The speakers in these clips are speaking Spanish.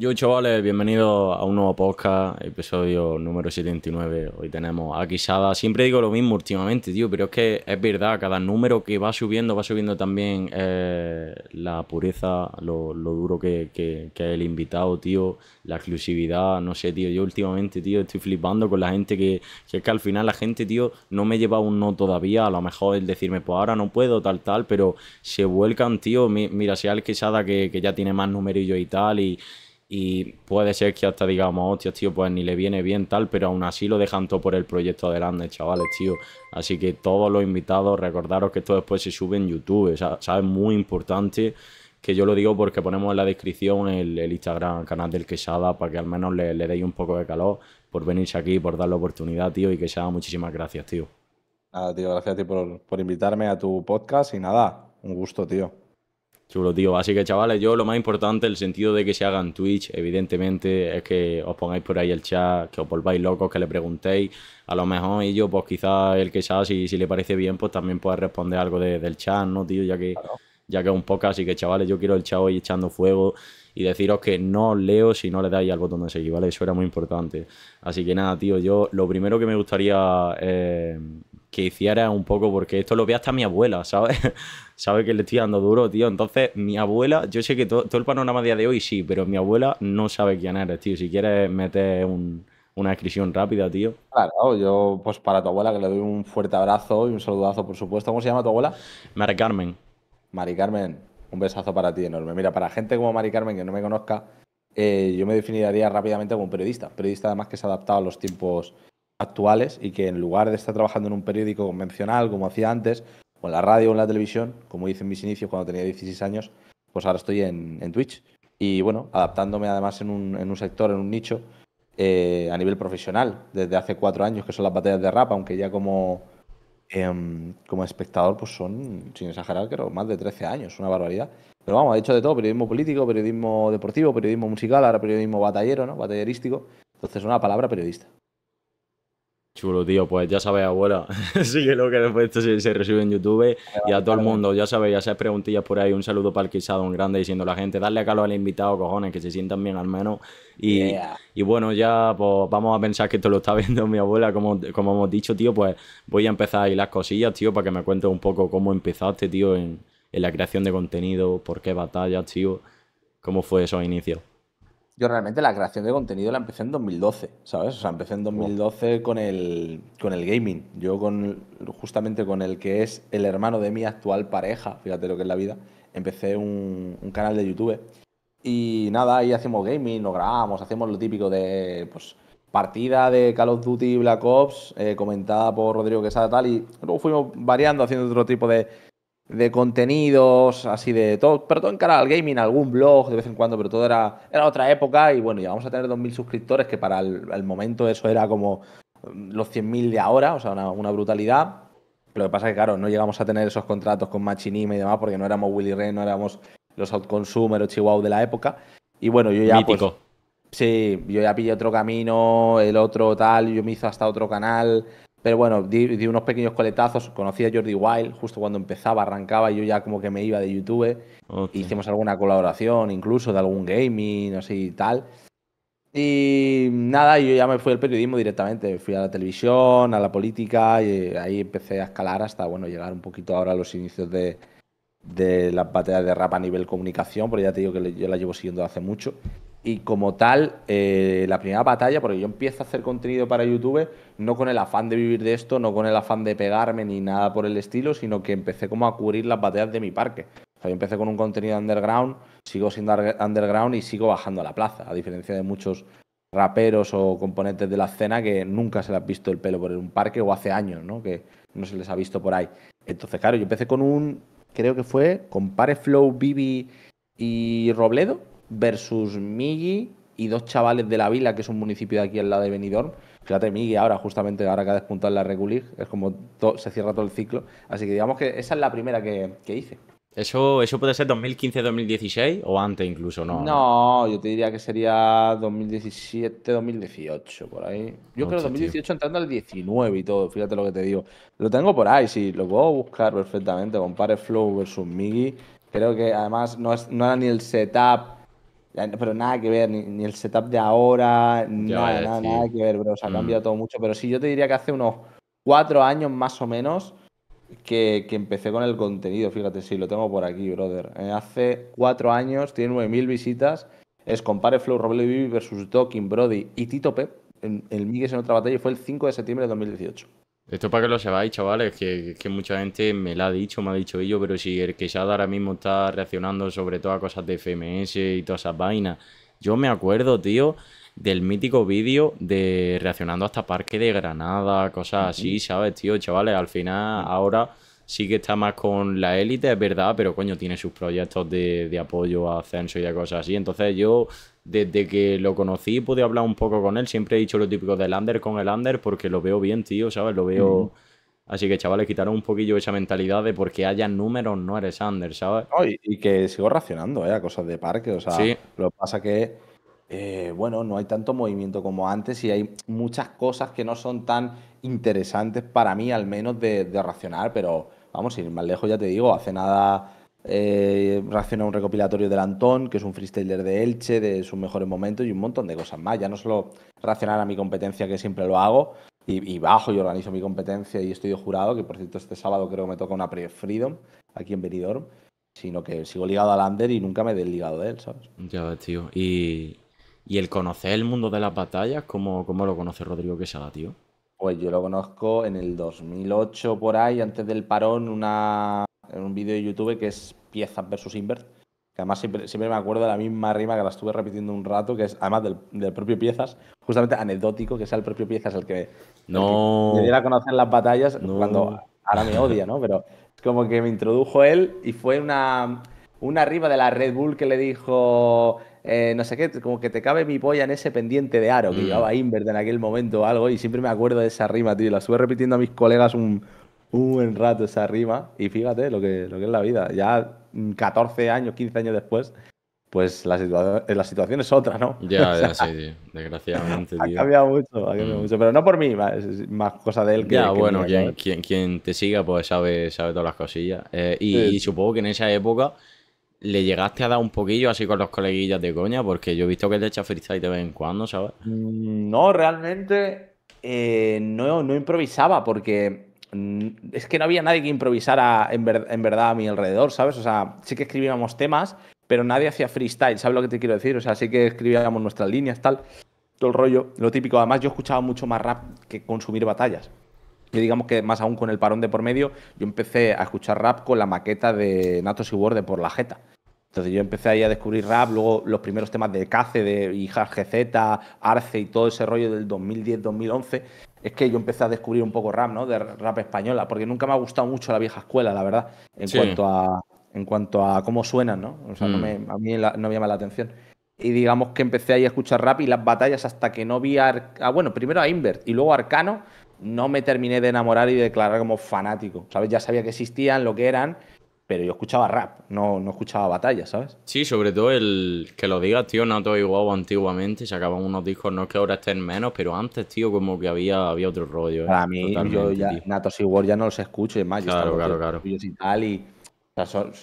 Yo, chavales, bienvenidos a un nuevo podcast, episodio número 79. Hoy tenemos a Sada, Siempre digo lo mismo últimamente, tío, pero es que es verdad, cada número que va subiendo, va subiendo también eh, la pureza, lo, duro que, es el invitado, tío, la exclusividad, no sé, tío. Yo últimamente, tío, estoy flipando con la gente que, que es que al final la gente, tío, no me lleva un no todavía. A lo mejor el decirme, pues ahora no puedo, tal, tal, pero se vuelcan, tío. mira, sea el quisada que, que ya tiene más numerillos y tal, y y puede ser que hasta digamos, hostias, tío, pues ni le viene bien tal, pero aún así lo dejan todo por el proyecto adelante, chavales, tío. Así que todos los invitados, recordaros que esto después se sube en YouTube, o sea, ¿sabes? Muy importante que yo lo digo porque ponemos en la descripción el, Instagram, el canal del Quesada, para que al menos le, le, deis un poco de calor por venirse aquí, por dar la oportunidad, tío, y que sea muchísimas gracias, tío. Nada, tío, gracias a ti por invitarme a tu podcast y nada, un gusto, tío. Chulo, tío. Así que, chavales, yo lo más importante, el sentido de que se hagan Twitch, evidentemente, es que os pongáis por ahí el chat, que os volváis locos, que le preguntéis. A lo mejor ellos, pues quizás el que sea, si, le parece bien, pues también puede responder algo del chat, ¿no, tío? Ya que, ya que es un poco Así que, chavales, yo quiero el chat hoy echando fuego y deciros que no os leo si no le dais al botón de seguir, ¿vale? Eso era muy importante. Así que nada, tío, yo lo primero que me gustaría... Eh, que hiciera un poco, porque esto lo ve hasta mi abuela, ¿sabes? Sabe que le estoy dando duro, tío. Entonces, mi abuela, yo sé que todo el panorama día de hoy sí, pero mi abuela no sabe quién eres, tío. Si quieres meter una descripción rápida, tío. Claro, yo, pues para tu abuela, que le doy un fuerte abrazo y un saludazo, por supuesto. ¿Cómo se llama tu abuela? Mari Carmen. Mari Carmen, un besazo para ti enorme. Mira, para gente como Mari Carmen, que no me conozca, eh, yo me definiría rápidamente como periodista. Periodista, además, que se ha adaptado a los tiempos actuales y que en lugar de estar trabajando en un periódico convencional como hacía antes, o en la radio o en la televisión, como hice en mis inicios cuando tenía 16 años, pues ahora estoy en, Twitch. Y bueno, adaptándome además en un, en un sector, en un nicho, eh, a nivel profesional, desde hace cuatro años, que son las batallas de rap, aunque ya como, em, como espectador, pues son, sin exagerar, creo, más de 13 años, una barbaridad. Pero vamos, he hecho de todo, periodismo político, periodismo deportivo, periodismo musical, ahora periodismo batallero, ¿no? Batallerístico. Entonces, una palabra periodista. Chulo, tío. Pues ya sabes, abuela. Sigue lo que después se, recibe en YouTube. Y a todo el mundo, ya sabéis, ya sabes preguntillas por ahí. Un saludo para el quizado un grande diciendo a la gente, darle calor al invitado, cojones, que se sientan bien al menos. Y, y bueno, ya pues vamos a pensar que esto lo está viendo mi abuela, como, como hemos dicho, tío. Pues voy a empezar ahí las cosillas, tío, para que me cuentes un poco cómo empezaste, tío, en, en la creación de contenido, por qué batallas, tío. ¿Cómo fue esos inicios? Yo realmente la creación de contenido la empecé en 2012, ¿sabes? O sea, empecé en 2012 con el, con el gaming. Yo con justamente con el que es el hermano de mi actual pareja, fíjate lo que es la vida, empecé un, canal de YouTube. Y nada, ahí hacemos gaming, nos grabamos, hacemos lo típico de pues, partida de Call of Duty Black Ops, eh, comentada por Rodrigo Quesada tal, y luego fuimos variando, haciendo otro tipo de, de contenidos así de todo, pero todo en cara al gaming, algún blog de vez en cuando, pero todo era, era otra época y bueno, ya vamos a tener 2.000 suscriptores que para el, momento eso era como mm, los 100.000 de ahora, o sea, una, brutalidad. Lo que pasa es que, claro, no llegamos a tener esos contratos con Machinima y demás porque no éramos Willy Ren, no éramos los Outconsumers o Chihuahua de la época. Y bueno, yo ya... Pues, sí, yo ya pillé otro camino, el otro tal, yo me hizo hasta otro canal. Pero bueno, di, unos pequeños coletazos. Conocí a Jordi Wild justo cuando empezaba, arrancaba, y yo ya como que me iba de YouTube. Hicimos alguna colaboración, incluso de algún gaming, no sé y tal. Y nada, yo ya me fui al periodismo directamente. Fui a la televisión, a la política, y ahí empecé a escalar hasta, bueno, llegar un poquito ahora a los inicios de, las batallas de rap a nivel comunicación, porque ya te digo que yo la llevo siguiendo hace mucho. Y como tal, eh, la primera batalla, porque yo empiezo a hacer contenido para YouTube, no con el afán de vivir de esto, no con el afán de pegarme ni nada por el estilo, sino que empecé como a cubrir las batallas de mi parque. O sea, yo empecé con un contenido underground, sigo siendo underground y sigo bajando a la plaza, a diferencia de muchos raperos o componentes de la escena que nunca se les ha visto el pelo por un parque o hace años, ¿no? Que no se les ha visto por ahí. Entonces, claro, yo empecé con un, creo que fue, Pare Flow, Bibi y Robledo, versus Migi y dos chavales de la Vila, que es un municipio de aquí al lado de Benidorm. Fíjate, Migi ahora, justamente ahora que ha despuntado la Reculig, es como se cierra todo el ciclo. Así que digamos que esa es la primera que, hice. Eso, eso puede ser 2015-2016 o antes incluso, ¿no? No, yo te diría que sería 2017-2018, por ahí. Yo creo 2018 entrando al 19 y todo, fíjate lo que te digo. Lo tengo por ahí, sí, lo puedo buscar perfectamente. Compare Flow versus Migi. Creo que además no, es, no era ni el setup pero nada que ver, ni, el setup de ahora, nada, eh, nada, que ver, bro. O ha mm. cambiado todo mucho. Pero sí, yo te diría que hace unos cuatro años más o menos que, empecé con el contenido. Fíjate, sí, lo tengo por aquí, brother. Eh, hace cuatro años, tiene 9.000 visitas. Es compare Flow Roble Vivi versus tokin Brody y Tito Pep. El, el Miguel en otra batalla y fue el 5 de septiembre de 2018. Esto para que lo sepáis, chavales, que, que mucha gente me la ha dicho, me ha dicho ello, pero si el que ya ahora mismo está reaccionando sobre todo a cosas de FMS y todas esas vainas. Yo me acuerdo, tío, del mítico vídeo de reaccionando hasta Parque de Granada, cosas así, ¿sabes, tío? Chavales, al final ahora sí que está más con la élite, es verdad, pero coño, tiene sus proyectos de, apoyo a ascenso y a cosas así. Entonces yo desde que lo conocí pude hablar un poco con él, siempre he dicho lo típico del under con el under porque lo veo bien, tío, ¿sabes? Lo veo... Así que, chavales, quitaron un poquillo esa mentalidad de porque haya números no eres under, ¿sabes? y, que sigo racionando, ¿eh? A cosas de parque, o sea, sí. lo que pasa que, eh, bueno, no hay tanto movimiento como antes y hay muchas cosas que no son tan interesantes para mí, al menos, de, de racionar, pero vamos, sin ir más lejos, ya te digo, hace nada eh, a un recopilatorio del Antón, que es un freestyler de Elche, de sus mejores momentos y un montón de cosas más. Ya no solo reaccionar a mi competencia, que siempre lo hago, y, bajo y organizo mi competencia y estoy jurado, que por cierto este sábado creo que me toca una pre-freedom aquí en Benidorm, sino que sigo ligado al Ander y nunca me he desligado de él, ¿sabes? Ya, ves tío. Y, el conocer el mundo de las batallas, ¿cómo, cómo lo conoce Rodrigo Quesada, tío? Pues yo lo conozco en el 2008 por ahí, antes del parón, una en un vídeo de YouTube que es piezas versus invert. Que además siempre, me acuerdo de la misma rima que la estuve repitiendo un rato, que es además del, propio piezas, justamente anecdótico, que sea el propio piezas el que, no. me diera a conocer las batallas cuando ahora me odia, ¿no? Pero es como que me introdujo él y fue una, una arriba de la Red Bull que le dijo, eh, no sé qué, como que te cabe mi polla en ese pendiente de aro que mm. llevaba Invert en aquel momento o algo, y siempre me acuerdo de esa rima, tío, la estuve repitiendo a mis colegas un, un buen rato esa arriba y fíjate lo que, que es la vida. Ya 14 mm, años, 15 años después, pues eh, la, situación es otra, ¿no? Ya, ya, sí, desgraciadamente. Ha cambiado mucho, ha cambiado mm. mucho, pero no por mí, más, cosa de él que... Ya, bueno, quien, quien, te siga pues sabe, todas las cosillas. Eh, y, supongo que en esa época le llegaste a dar un poquillo así con los coleguillas de coña, porque yo he visto que él te echa freestyle de vez en cuando, ¿sabes? Mm, no, realmente eh, no, no improvisaba, porque Mm, es que no había nadie que improvisara en, verdad a mi alrededor, ¿sabes? O sea, sí que escribíamos temas, pero nadie hacía freestyle, ¿sabes lo que te quiero decir? O sea, sí que escribíamos nuestras líneas, tal, todo el rollo, lo típico. Además, yo escuchaba mucho más rap que consumir batallas. Y digamos que más aún con el parón de por medio, yo empecé a escuchar rap con la maqueta de Natos y Word por la jeta. Entonces yo empecé ahí a descubrir rap, luego los primeros temas de Cace, de Hija GZ, Arce y todo ese rollo del 2010-2011. Es que yo empecé a descubrir un poco rap, ¿no? De rap española, porque nunca me ha gustado mucho la vieja escuela, la verdad, en, cuanto, a, en cuanto a cómo suenan, ¿no? O sea, mm. a mí no me llama la atención. Y digamos que empecé ahí a escuchar rap y las batallas hasta que no vi a. Ah, bueno, primero a Invert y luego a Arcano, no me terminé de enamorar y de declarar como fanático. ¿Sabes? Ya sabía que existían, lo que eran, pero yo escuchaba rap, no, no escuchaba batallas, ¿sabes? Sí, sobre todo el que lo digas, tío, Nato y Guau antiguamente sacaban unos discos, no es que ahora estén menos, pero antes, tío, como que había, había otro rollo. ¿eh? Para mí, yo ya, Natos y Guau ya no los escucho, y más, claro, claro, claro. y tal, y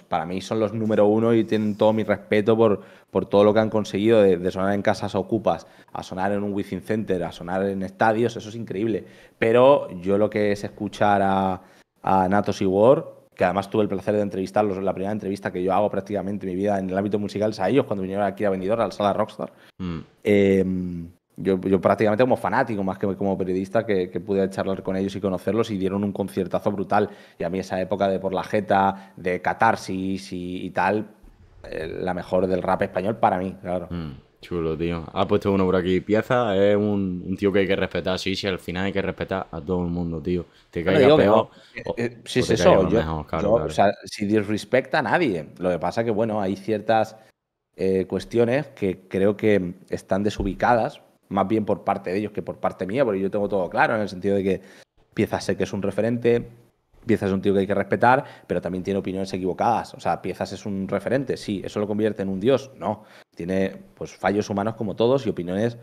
para mí son los número uno y tienen todo mi respeto por, por todo lo que han conseguido de, sonar en casas ocupas, a sonar en un Within Center, a sonar en estadios, eso es increíble. Pero yo lo que es escuchar a, a Natos y War que además tuve el placer de entrevistarlos, la primera entrevista que yo hago prácticamente mi vida en el ámbito musical es a ellos cuando vinieron aquí a Vendidor, al sala Rockstar. Mm. Em, yo, yo, prácticamente como fanático, más que como periodista, que, que, pude charlar con ellos y conocerlos y dieron un conciertazo brutal. Y a mí esa época de por la jeta, de catarsis y, tal, eh, la mejor del rap español para mí, claro. Mm. Chulo, tío. Ha puesto uno por aquí. Pieza es un, tío que hay que respetar. Sí, sí, al final hay que respetar a todo el mundo, tío. Te caiga peor. Eh, eh, o, sí, eso. O si disrespecta a nadie. Lo que pasa es que, bueno, hay ciertas eh, cuestiones que creo que están desubicadas, más bien por parte de ellos que por parte mía, porque yo tengo todo claro, en el sentido de que Pieza sé que es un referente, Piezas es un tío que hay que respetar, pero también tiene opiniones equivocadas. O sea, Piezas es un referente, sí. ¿Eso lo convierte en un dios? No. Tiene pues fallos humanos como todos y opiniones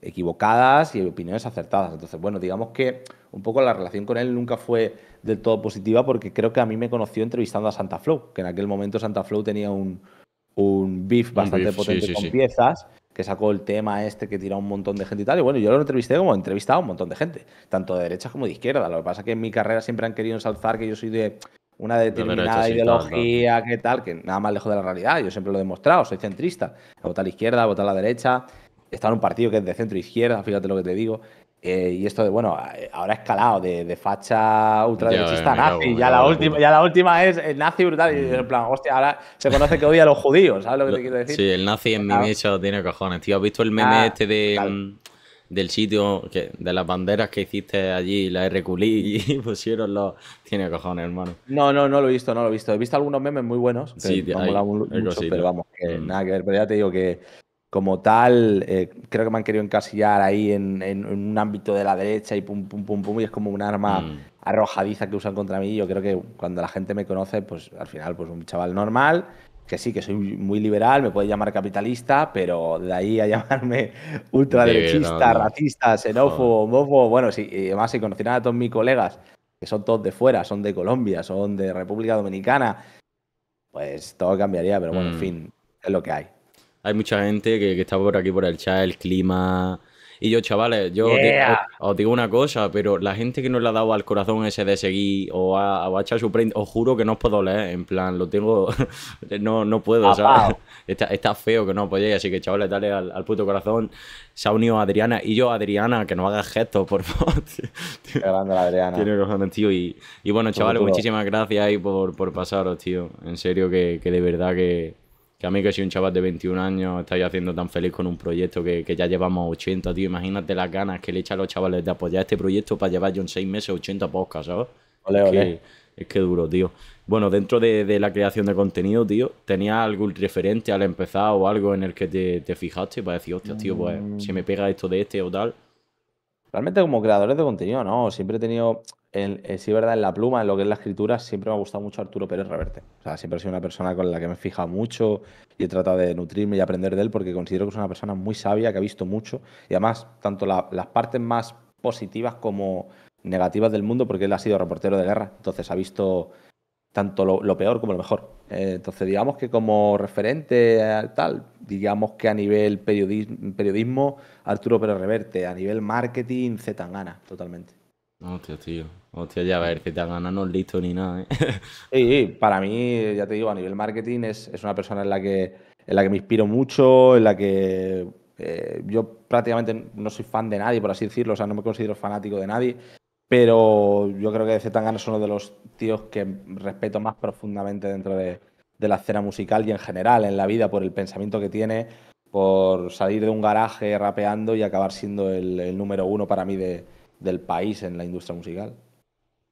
equivocadas y opiniones acertadas. Entonces, bueno, digamos que un poco la relación con él nunca fue del todo positiva porque creo que a mí me conoció entrevistando a Santa Flow, que en aquel momento Santa Flow tenía un, un beef bastante potente con piezas que sacó el tema este que tira un montón de gente y tal. Y bueno, yo lo entrevisté como he entrevistado a un montón de gente, tanto de derecha como de izquierda. Lo que pasa es que en mi carrera siempre han querido ensalzar que yo soy de una determinada ideología, que tal, que nada más lejos de la realidad. Yo siempre lo he demostrado, soy centrista. votar a la izquierda, votar a la derecha. ...estar en un partido que es de centro izquierda, fíjate lo que te digo. Eh, y esto de, bueno, eh, ahora escalado de, de facha ultraderechista nazi, ya, la última, ya la última es el eh, nazi brutal. Y en mm. plan, hostia, ahora se conoce que odia a los judíos, ¿sabes lo que te quiero decir? Sí, el nazi en mi ah. nicho tiene cojones, tío. ¿Has visto el meme ah, este de, mm, del sitio, de las banderas que hiciste allí, la reculí y pusieron los. Tiene cojones, hermano. No, no, no lo he visto, no lo he visto. He visto algunos memes muy buenos. Sí, tío, hay, pero vamos, mm. nada que ver. Pero ya te digo que como tal, eh, creo que me han querido encasillar ahí en, un ámbito de la derecha y pum, pum, pum, pum, y es como un arma mm. arrojadiza que usan contra mí. Yo creo que cuando la gente me conoce, pues al final, pues un chaval normal, que sí, que soy muy liberal, me puede llamar capitalista, pero de ahí a llamarme ultraderechista, racista, xenófobo, mofo. bueno, sí, y además si conocieran a todos mis colegas, que son todos de fuera, son de Colombia, son de República Dominicana, pues todo cambiaría, pero bueno, en mm. fin, es lo que hay. Hay mucha gente que, que está por aquí por el chat, el clima. Y yo, chavales, yo os, digo una cosa, pero la gente que no le ha dado al corazón ese de seguir o a, o su os juro que no os puedo leer. En plan, lo tengo. no, no puedo, ¿sabes? Está, está, feo que no apoyéis, así que, chavales, dale al, puto corazón. Se ha unido Adriana y yo, Adriana, que no hagas gestos, por favor. grande la Adriana. Tiene cojones, tío. Y, y bueno, chavales, muchísimas gracias ahí por, por pasaros, tío. En serio, que, que de verdad que que a mí que soy un chaval de 21 años estáis haciendo tan feliz con un proyecto que, ya llevamos 80, tío. Imagínate las ganas que le echan los chavales de apoyar este proyecto para llevar yo en 6 meses 80 podcasts, ¿sabes? es, Que, duro, tío. Bueno, dentro de, la creación de contenido, tío, tenía algún referente al empezar o algo en el que te, fijaste para decir, hostia, tío, pues mm. se me pega esto de este o tal? Realmente como creadores de contenido, no, siempre he tenido, eh, sí, verdad, en la pluma, en lo que es la escritura, siempre me ha gustado mucho Arturo Pérez Reverte. O sea, siempre he sido una persona con la que me he fijado mucho y he tratado de nutrirme y aprender de él porque considero que es una persona muy sabia, que ha visto mucho y además tanto las partes más positivas como negativas del mundo porque él ha sido reportero de guerra, entonces ha visto tanto lo, peor como lo mejor. Eh, entonces, digamos que como referente al tal, digamos que a nivel periodismo, periodismo Arturo Pérez Reverte, a nivel marketing, Zetangana, totalmente. Hostia, tío. Hostia, ya a ver, Zetangana te gana no es listo ni nada. ¿eh? Sí, para mí, ya te digo, a nivel marketing es, una persona en la, que, en la que me inspiro mucho, en la que eh, yo prácticamente no soy fan de nadie, por así decirlo, o sea, no me considero fanático de nadie, pero yo creo que Zetangana es uno de los tíos que respeto más profundamente dentro de, la escena musical y en general en la vida por el pensamiento que tiene, por salir de un garaje rapeando y acabar siendo el, número uno para mí del país en la industria musical.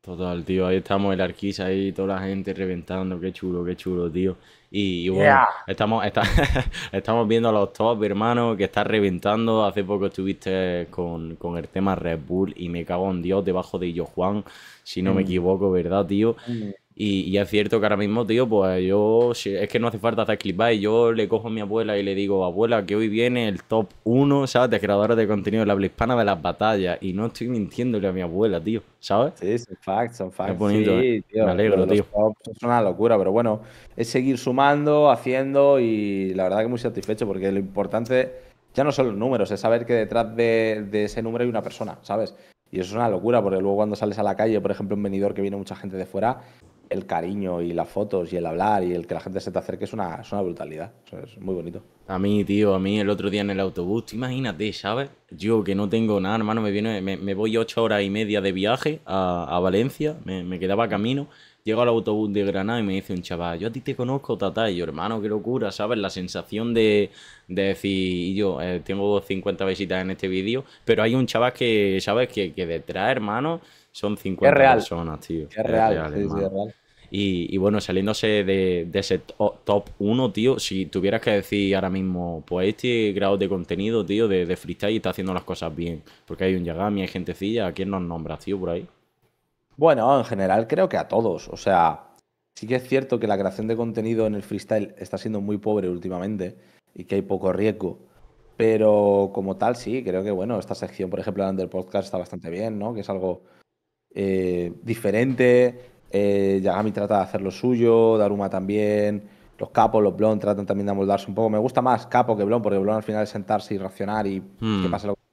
Total, tío, ahí estamos el Arquís, ahí toda la gente reventando, qué chulo, qué chulo, tío. Y, bueno, estamos, estamos viendo a los top, hermano, que está reventando. Hace poco estuviste con, con, el tema Red Bull y me cago en Dios debajo de yo Juan, si no me mm. equivoco, ¿verdad, tío? Mm. Y, es cierto que ahora mismo, tío, pues yo, es que no hace falta hacer clickbait. Yo le cojo a mi abuela y le digo, abuela, que hoy viene el top 1, ¿sabes? De creadores de contenido de la habla hispana de las batallas. Y no estoy mintiéndole a mi abuela, tío, ¿sabes? Sí, son facts, son facts. Es bonito, sí, ¿eh? tío, me alegro, tío. Es una locura, pero bueno, es seguir sumando, haciendo y la verdad que muy satisfecho porque lo importante ya no son los números, es saber que detrás de, de ese número hay una persona, ¿sabes? Y eso es una locura, porque luego cuando sales a la calle, por ejemplo, un vendedor que viene mucha gente de fuera, el cariño y las fotos y el hablar y el que la gente se te acerque es una, es una brutalidad. es muy bonito. A mí, tío, a mí el otro día en el autobús, imagínate, ¿sabes? Yo que no tengo nada, hermano, me, viene, me, me voy ocho horas y media de viaje a, a Valencia, me, me quedaba camino. Llego al autobús de Granada y me dice un chaval, yo a ti te conozco, tata, y yo, hermano, qué locura, ¿sabes? La sensación de, de decir, yo eh, tengo 50 visitas en este vídeo, pero hay un chaval que, ¿sabes? Que, que detrás, hermano, son 50 personas, tío. Es, real, es real. Y, bueno, saliéndose de, ese top 1, tío, si tuvieras que decir ahora mismo, pues este grado de contenido, tío, de, de freestyle está haciendo las cosas bien. Porque hay un Yagami, hay gentecilla, ¿a quién nos nombras, tío, por ahí? Bueno, en general creo que a todos. O sea, sí que es cierto que la creación de contenido en el freestyle está siendo muy pobre últimamente y que hay poco riesgo. Pero como tal, sí, creo que bueno, esta sección, por ejemplo, del podcast está bastante bien, ¿no? Que es algo eh, diferente. Eh, Yagami trata de hacer lo suyo, Daruma también. Los capos, los Blon tratan también de amoldarse un poco. Me gusta más capo que Blon, porque Blon al final es sentarse y reaccionar y que hmm. pase lo que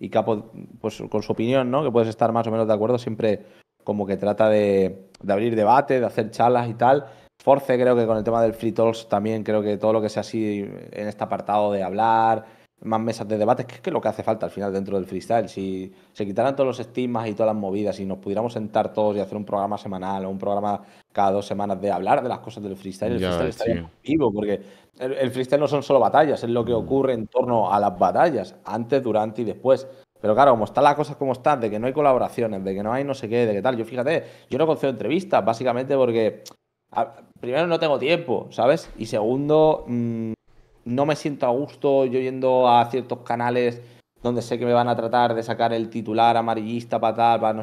y Capo, pues con su opinión, ¿no? Que puedes estar más o menos de acuerdo, siempre como que trata de, abrir debate, de hacer charlas y tal. Force creo que con el tema del Free Talks también creo que todo lo que sea así en este apartado de hablar, más mesas de debate, que es lo que hace falta al final dentro del freestyle. Si se quitaran todos los estigmas y todas las movidas y nos pudiéramos sentar todos y hacer un programa semanal o un programa cada dos semanas de hablar de las cosas del freestyle, el freestyle estaría vivo, porque el, freestyle no son solo batallas, es lo que mm. ocurre en torno a las batallas, antes, durante y después. Pero claro, como están las cosas como están, de que no hay colaboraciones, de que no hay no sé qué, de qué tal, yo fíjate, yo no concedo entrevistas, básicamente porque, primero, no tengo tiempo, ¿sabes? Y segundo, mm, no me siento a gusto yo yendo a ciertos canales donde sé que me van a tratar de sacar el titular amarillista, para tal, para no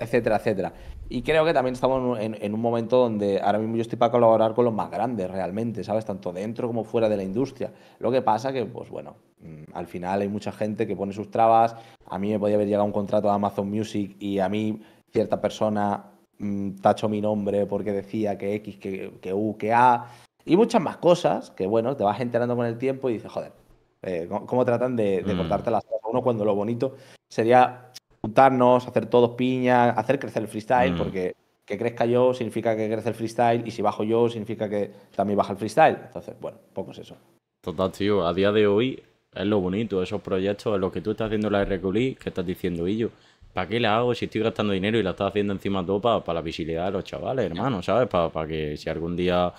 etcétera, etcétera. Y creo que también estamos en, un momento donde ahora mismo yo estoy para colaborar con los más grandes realmente, ¿sabes? Tanto dentro como fuera de la industria. Lo que pasa que, pues bueno, mm, al final hay mucha gente que pone sus trabas. A mí me podía haber llegado un contrato a Amazon Music y a mí cierta persona mm, tacho mi nombre porque decía que X, que, U, que A. Y muchas más cosas que, bueno, te vas enterando con el tiempo y dices, joder, eh, ¿cómo, tratan de, mm. cortarte las cosas? Uno cuando lo bonito sería juntarnos, hacer todos piña, hacer crecer el freestyle, mm. porque que crezca yo significa que crece el freestyle y si bajo yo significa que también baja el freestyle. Entonces, bueno, poco es eso. Total, tío, a día de hoy es lo bonito, esos proyectos, lo que tú estás haciendo la RQLI, que estás diciendo, y yo, ¿para qué la hago si estoy gastando dinero y la estás haciendo encima todo para, para la visibilidad de los chavales, hermano? ¿Sabes? Para, para que si algún día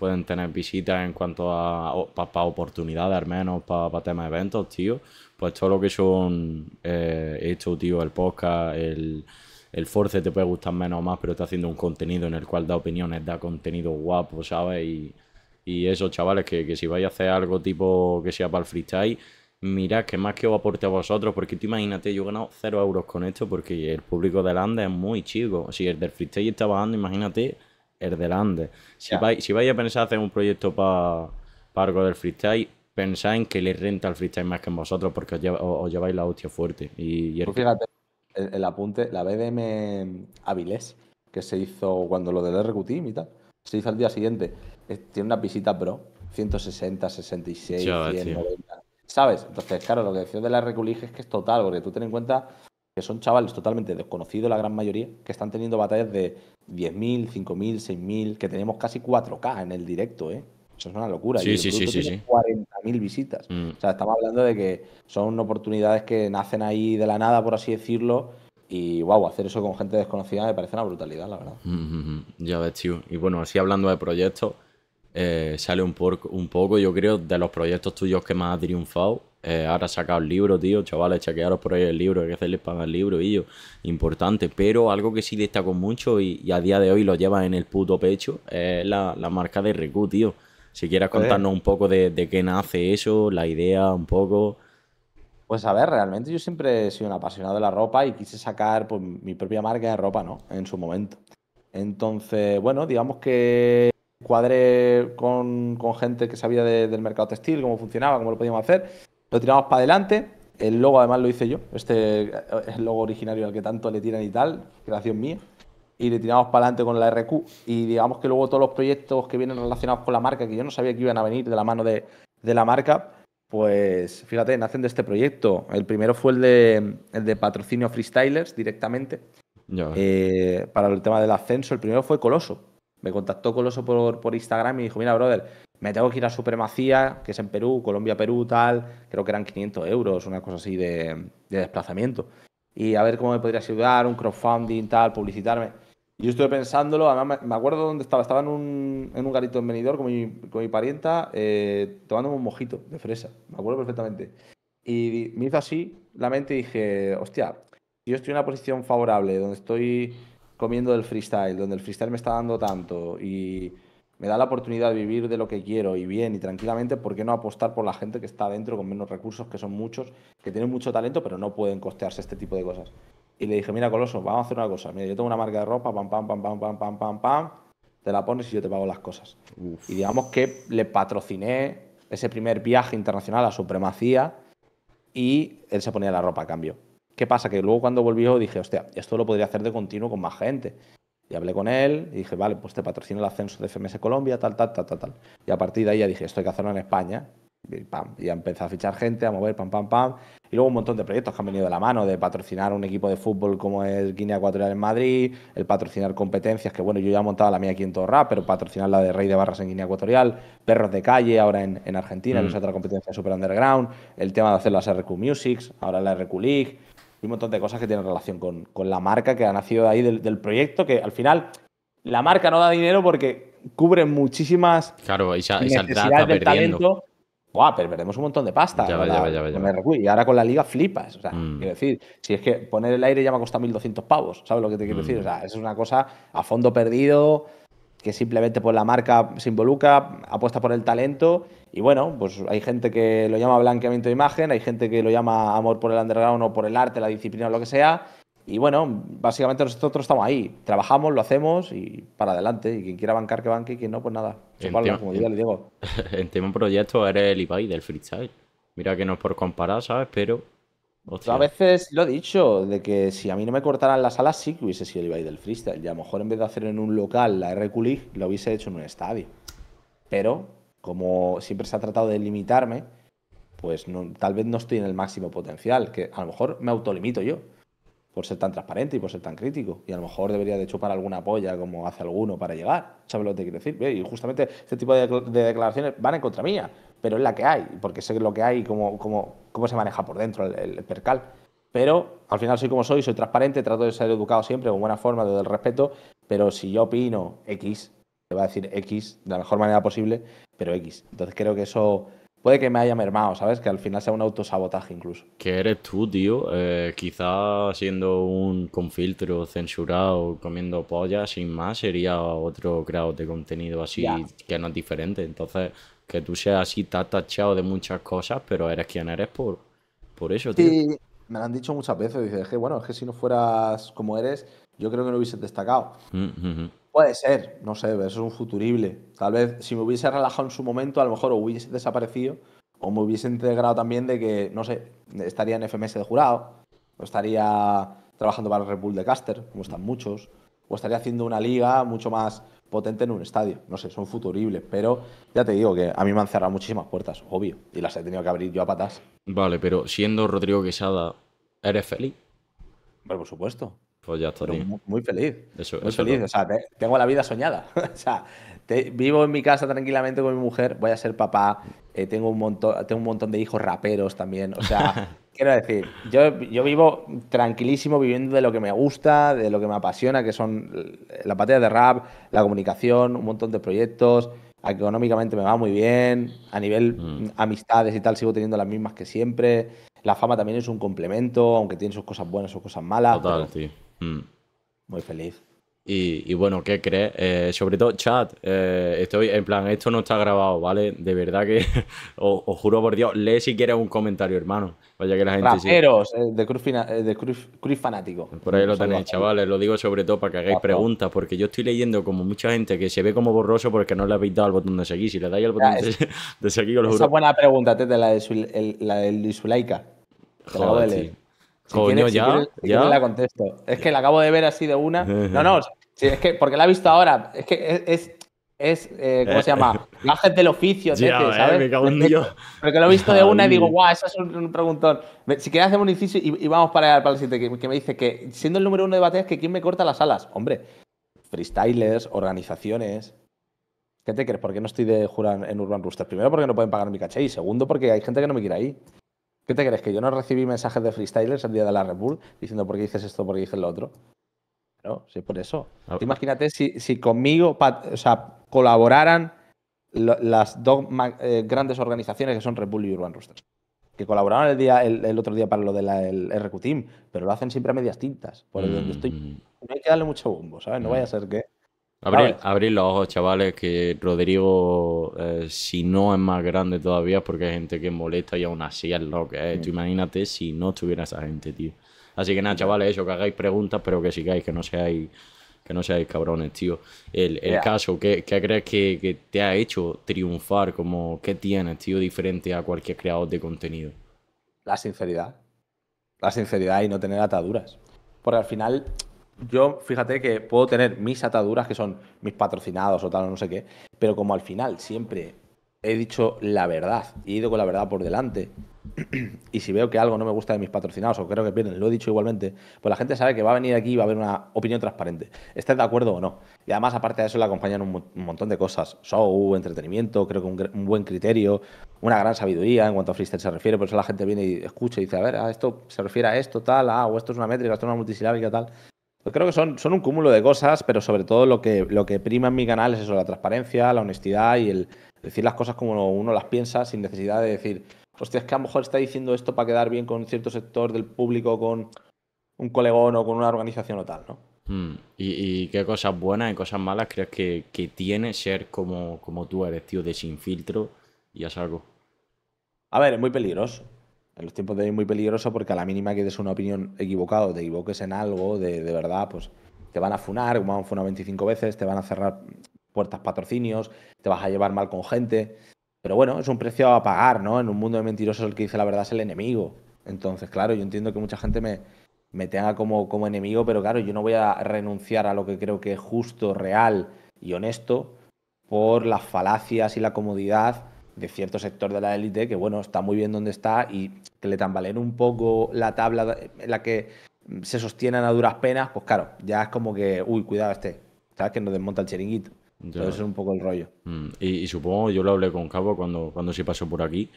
pueden tener visitas en cuanto a para oportunidades, al menos para temas de eventos, tío. Pues todo lo que son eh, esto, tío, el podcast, el, el Force te puede gustar menos o más, pero está haciendo un contenido en el cual da opiniones, da contenido guapo, ¿sabes? Y, eso, chavales, que, si vais a hacer algo tipo que sea para el freestyle, mirad que más que os aporte a vosotros, porque tú imagínate, yo he ganado cero euros con esto porque el público del Andes es muy chico. Si el del freestyle está bajando, imagínate el delante. Si, vais, si vais a pensar hacer un proyecto para algo del freestyle, pensáis en que le renta al freestyle más que en vosotros porque os, lleváis la hostia fuerte. Y, pues el... apunte, la BDM Avilés, que se hizo cuando lo del RQT y tal, se hizo al día siguiente, tiene una visita pro, 160, 66, 190. ¿Sabes? Entonces, claro, lo que decía de la RQLIG es que es total, porque tú ten en cuenta que son chavales totalmente desconocidos, la gran mayoría, que están teniendo batallas de 10.000, 5.000, 6.000, que tenemos casi 4K en el directo, ¿eh? Eso es una locura. Sí, y sí, sí, sí, 40.000 visitas. Mm. O sea, estamos hablando de que son oportunidades que nacen ahí de la nada, por así decirlo. Y wow, hacer eso con gente desconocida me parece una brutalidad, la verdad. Mm, mm, ya ves, tío. Y bueno, así hablando de proyectos, eh, sale un, un poco, yo creo, de los proyectos tuyos que más ha triunfado eh, ahora saca sacado el libro, tío. Chavales, chequearos por ahí el libro. Hay que hacerles pagar el libro, y yo. Importante. Pero algo que sí destacó mucho y, a día de hoy lo lleva en el puto pecho es la, marca de Recu, tío. Si quieras contarnos un poco de, qué nace eso, la idea, un poco. Pues a ver, realmente yo siempre he sido un apasionado de la ropa y quise sacar pues, mi propia marca de ropa, ¿no? En su momento. Entonces, bueno, digamos que cuadré con, gente que sabía del mercado textil, cómo funcionaba, cómo lo podíamos hacer. Lo tiramos para adelante. El logo además lo hice yo. Este es el logo originario al que tanto le tiran y tal, creación mía. Y le tiramos para adelante con la RQ. Y digamos que luego todos los proyectos que vienen relacionados con la marca, que yo no sabía que iban a venir de la mano de, la marca, pues fíjate, nacen de este proyecto. El primero fue el de, el de patrocinio freestylers directamente. Eh, para el tema del ascenso, el primero fue Coloso. Me contactó Coloso por, por Instagram y dijo, mira, brother, me tengo que ir a Supremacía, que es en Perú, Colombia, Perú, tal, creo que eran 500 euros, una cosa así de, desplazamiento. Y a ver cómo me podría ayudar, un crowdfunding, tal, publicitarme. Y yo estuve pensándolo, además me acuerdo dónde estaba, estaba en un, en un garito en Benidorm con mi, con mi parienta, eh, tomándome un mojito de fresa, me acuerdo perfectamente. Y me hizo así la mente y dije, hostia, si yo estoy en una posición favorable, donde estoy comiendo del freestyle, donde el freestyle me está dando tanto y me da la oportunidad de vivir de lo que quiero y bien y tranquilamente, ¿por qué no apostar por la gente que está adentro con menos recursos, que son muchos, que tienen mucho talento, pero no pueden costearse este tipo de cosas? Y le dije, mira, Coloso, vamos a hacer una cosa. Mira, yo tengo una marca de ropa, pam, pam, pam, pam, pam, pam, pam, pam. Te la pones y yo te pago las cosas. Y digamos que le patrociné ese primer viaje internacional a supremacía y él se ponía la ropa a cambio. ¿Qué pasa? Que luego cuando volvió dije, hostia, esto lo podría hacer de continuo con más gente. Y hablé con él y dije, vale, pues te patrocino el ascenso de FMS Colombia, tal, tal, tal, tal, tal. Y a partir de ahí ya dije, esto hay que hacerlo en España. Y pam, ya a fichar gente, a mover, pam, pam, pam. Y luego un montón de proyectos que han venido de la mano, de patrocinar un equipo de fútbol como es Guinea Ecuatorial en Madrid, el patrocinar competencias, que bueno, yo ya montado la mía aquí en Torra, pero patrocinar la de Rey de Barras en Guinea Ecuatorial, Perros de Calle ahora en, Argentina, que mm. es otra competencia super underground, el tema de hacer las RQ Musics, ahora la RQ League un montón de cosas que tienen relación con, la marca que ha nacido ahí del, proyecto, que al final la marca no da dinero porque cubre muchísimas claro, y necesidades y talento. ¡Guau! pero perdemos un montón de pasta y ahora con la liga flipas. O sea, mm. quiero decir, si es que poner el aire ya me ha costado 1.200 pavos, ¿sabes lo que te quiero mm. decir? O sea, es una cosa a fondo perdido, que simplemente por la marca se involucra, apuesta por el talento y bueno, pues hay gente que lo llama blanqueamiento de imagen, hay gente que lo llama amor por el underground o por el arte, la disciplina o lo que sea. Y bueno, básicamente nosotros estamos ahí, trabajamos, lo hacemos y para adelante. Y quien quiera bancar, que banque, y quien no, pues nada. Chupalo, tema, como En tema proyecto eres el Ibai del freestyle. Mira que no es por comparar, ¿sabes? Pero a veces lo he dicho, de que si a mí no me cortaran las alas, sí que hubiese sido el Ibai del freestyle. Y a lo mejor en vez de hacer en un local la RQ League, lo hubiese hecho en un estadio. Pero, como siempre se ha tratado de limitarme, pues tal vez no estoy en el máximo potencial, que a lo mejor me autolimito yo por ser tan transparente y por ser tan crítico. Y a lo mejor debería de chupar alguna polla, como hace alguno, para llegar. ¿Sabes lo que te quiero decir? Y justamente este tipo de, declaraciones van en contra mía pero es la que hay, porque sé lo que hay y cómo, cómo, cómo se maneja por dentro el, percal. Pero al final soy como soy, soy transparente, trato de ser educado siempre con buena forma, desde el respeto, pero si yo opino X, te va a decir X de la mejor manera posible, pero X. Entonces creo que eso puede que me haya mermado, ¿sabes? Que al final sea un autosabotaje incluso. Que eres tú, tío, eh, quizá siendo un con filtro, censurado, comiendo polla, sin más, sería otro grado de contenido así que no es diferente. Entonces, que tú seas así, te tachado de muchas cosas, pero eres quien eres por, por eso, tío. Sí, me lo han dicho muchas veces. Dices, es que bueno, es que si no fueras como eres, yo creo que no hubiese destacado. Mm, Puede ser, no sé, eso es un futurible. Tal vez si me hubiese relajado en su momento, a lo mejor hubiese desaparecido o me hubiese integrado también de que, no sé, estaría en FMS de jurado, o estaría trabajando para Red Bull de Caster, como están muchos, o estaría haciendo una liga mucho más potente en un estadio. No sé, son futuribles, pero ya te digo que a mí me han cerrado muchísimas puertas, obvio, y las he tenido que abrir yo a patas. Vale, pero siendo Rodrigo Quesada, ¿eres feliz? Bueno, por supuesto. Pues ya está. muy, feliz. Eso, muy feliz. O sea, tengo la vida soñada. o sea, vivo en mi casa tranquilamente con mi mujer, voy a ser papá, eh, tengo, un montón, tengo un montón de hijos raperos también. O sea, Quiero decir, yo, yo vivo tranquilísimo viviendo de lo que me gusta, de lo que me apasiona, que son la patria de rap, la comunicación, un montón de proyectos. Económicamente me va muy bien, a nivel mm. amistades y tal sigo teniendo las mismas que siempre. La fama también es un complemento, aunque tiene sus cosas buenas, sus cosas malas. Total, sí. Mm. Muy feliz. Y, bueno, ¿qué crees? Eh, sobre todo, chat, eh, estoy en plan, esto no está grabado, ¿vale? De verdad que os, juro por Dios, lee si quieres un comentario, hermano. Vaya que la gente sí. Eh, de, Cruz, Fanático. Por ahí lo tenéis, chavales. Lo digo sobre todo para que hagáis preguntas, porque yo estoy leyendo como mucha gente que se ve como borroso porque no le habéis dado al botón de seguir. Si le dais al botón de, seguir, os lo juro. Esa buena pregunta, Tete, la de, su, el, la de Zulaika. Joder, si Coño, ya, si quieres, ya. la contesto. Es que la acabo de ver así de una. No, no, Sí, es que, porque la he visto ahora, es que es, es, eh, ¿cómo eh. se llama? Gajes del oficio, eh, ¿sabes? Me cago en Dios. Porque lo he visto de una y digo, guau, eso es un, preguntón. Si quieres hacemos un inciso y, vamos para, el siguiente, que, me dice que siendo el número uno de es que quién me corta las alas. Hombre, freestylers, organizaciones. ¿Qué te crees? ¿Por qué no estoy de jura en Urban Rooster? Primero, porque no pueden pagar mi caché. Y segundo, porque hay gente que no me quiere ahí. ¿Qué te crees? ¿Que yo no recibí mensajes de freestylers el día de la Red diciendo por qué dices esto, por qué dices lo otro? no, sí, por eso. Ah, imagínate si, conmigo o colaboraran las dos eh, grandes organizaciones que son republic y Urban Roosters. Que colaboraron el, día, el, otro día para lo del de RQ Team, pero lo hacen siempre a medias tintas. Por donde estoy. Mm. No hay que darle mucho bombo, ¿sabes? No mm. vaya a ser que. Abrir, los ojos, chavales, que Rodrigo, eh, si no es más grande todavía, porque hay gente que molesta y aún así es lo que es. Mm. Tú imagínate si no tuviera esa gente, tío. Así que nada, chavales, eso, que hagáis preguntas, pero que sigáis, que no seáis que no seáis cabrones, tío. El, caso, ¿qué, crees que, te ha hecho triunfar? Como, ¿Qué tienes, tío, diferente a cualquier creador de contenido? La sinceridad. La sinceridad y no tener ataduras. Porque al final, yo fíjate que puedo tener mis ataduras, que son mis patrocinados o tal, o no sé qué, pero como al final siempre he dicho la verdad y he ido con la verdad por delante, y si veo que algo no me gusta de mis patrocinados o creo que pierden, lo he dicho igualmente, pues la gente sabe que va a venir aquí y va a haber una opinión transparente, estás de acuerdo o no. Y además, aparte de eso, le acompañan un, montón de cosas, show, entretenimiento, creo que un, buen criterio, una gran sabiduría en cuanto a freestyle se refiere, por eso la gente viene y escucha y dice, a ver, a esto se refiere a esto, tal, ah, o esto es una métrica, esto es una multisilábica, tal. Pues creo que son, son un cúmulo de cosas, pero sobre todo lo que, lo que prima en mi canal es eso, la transparencia, la honestidad y el decir las cosas como uno las piensa sin necesidad de decir hostia, es que a lo mejor está diciendo esto para quedar bien con cierto sector del público, con un colegón o con una organización o tal, ¿no? Hmm. ¿Y, qué cosas buenas y cosas malas crees que, tiene ser como, tú eres, tío, de sin filtro y a algo? A ver, es muy peligroso. En los tiempos de hoy es muy peligroso porque a la mínima que des una opinión equivocada te equivoques en algo, de, de verdad, pues te van a funar, como han funado 25 veces, te van a cerrar puertas patrocinios, te vas a llevar mal con gente. Pero bueno, es un precio a pagar, ¿no? En un mundo de mentirosos el que dice la verdad es el enemigo. Entonces, claro, yo entiendo que mucha gente me, me tenga como, como enemigo, pero claro, yo no voy a renunciar a lo que creo que es justo, real y honesto por las falacias y la comodidad de cierto sector de la élite que, bueno, está muy bien donde está y que le tambaleen un poco la tabla en la que se sostienen a duras penas, pues claro, ya es como que, uy, cuidado este, ¿sabes? Que nos desmonta el chiringuito. Entonces es un poco el rollo. Mm, y, supongo, yo lo hablé con Cabo cuando, cuando se pasó por aquí,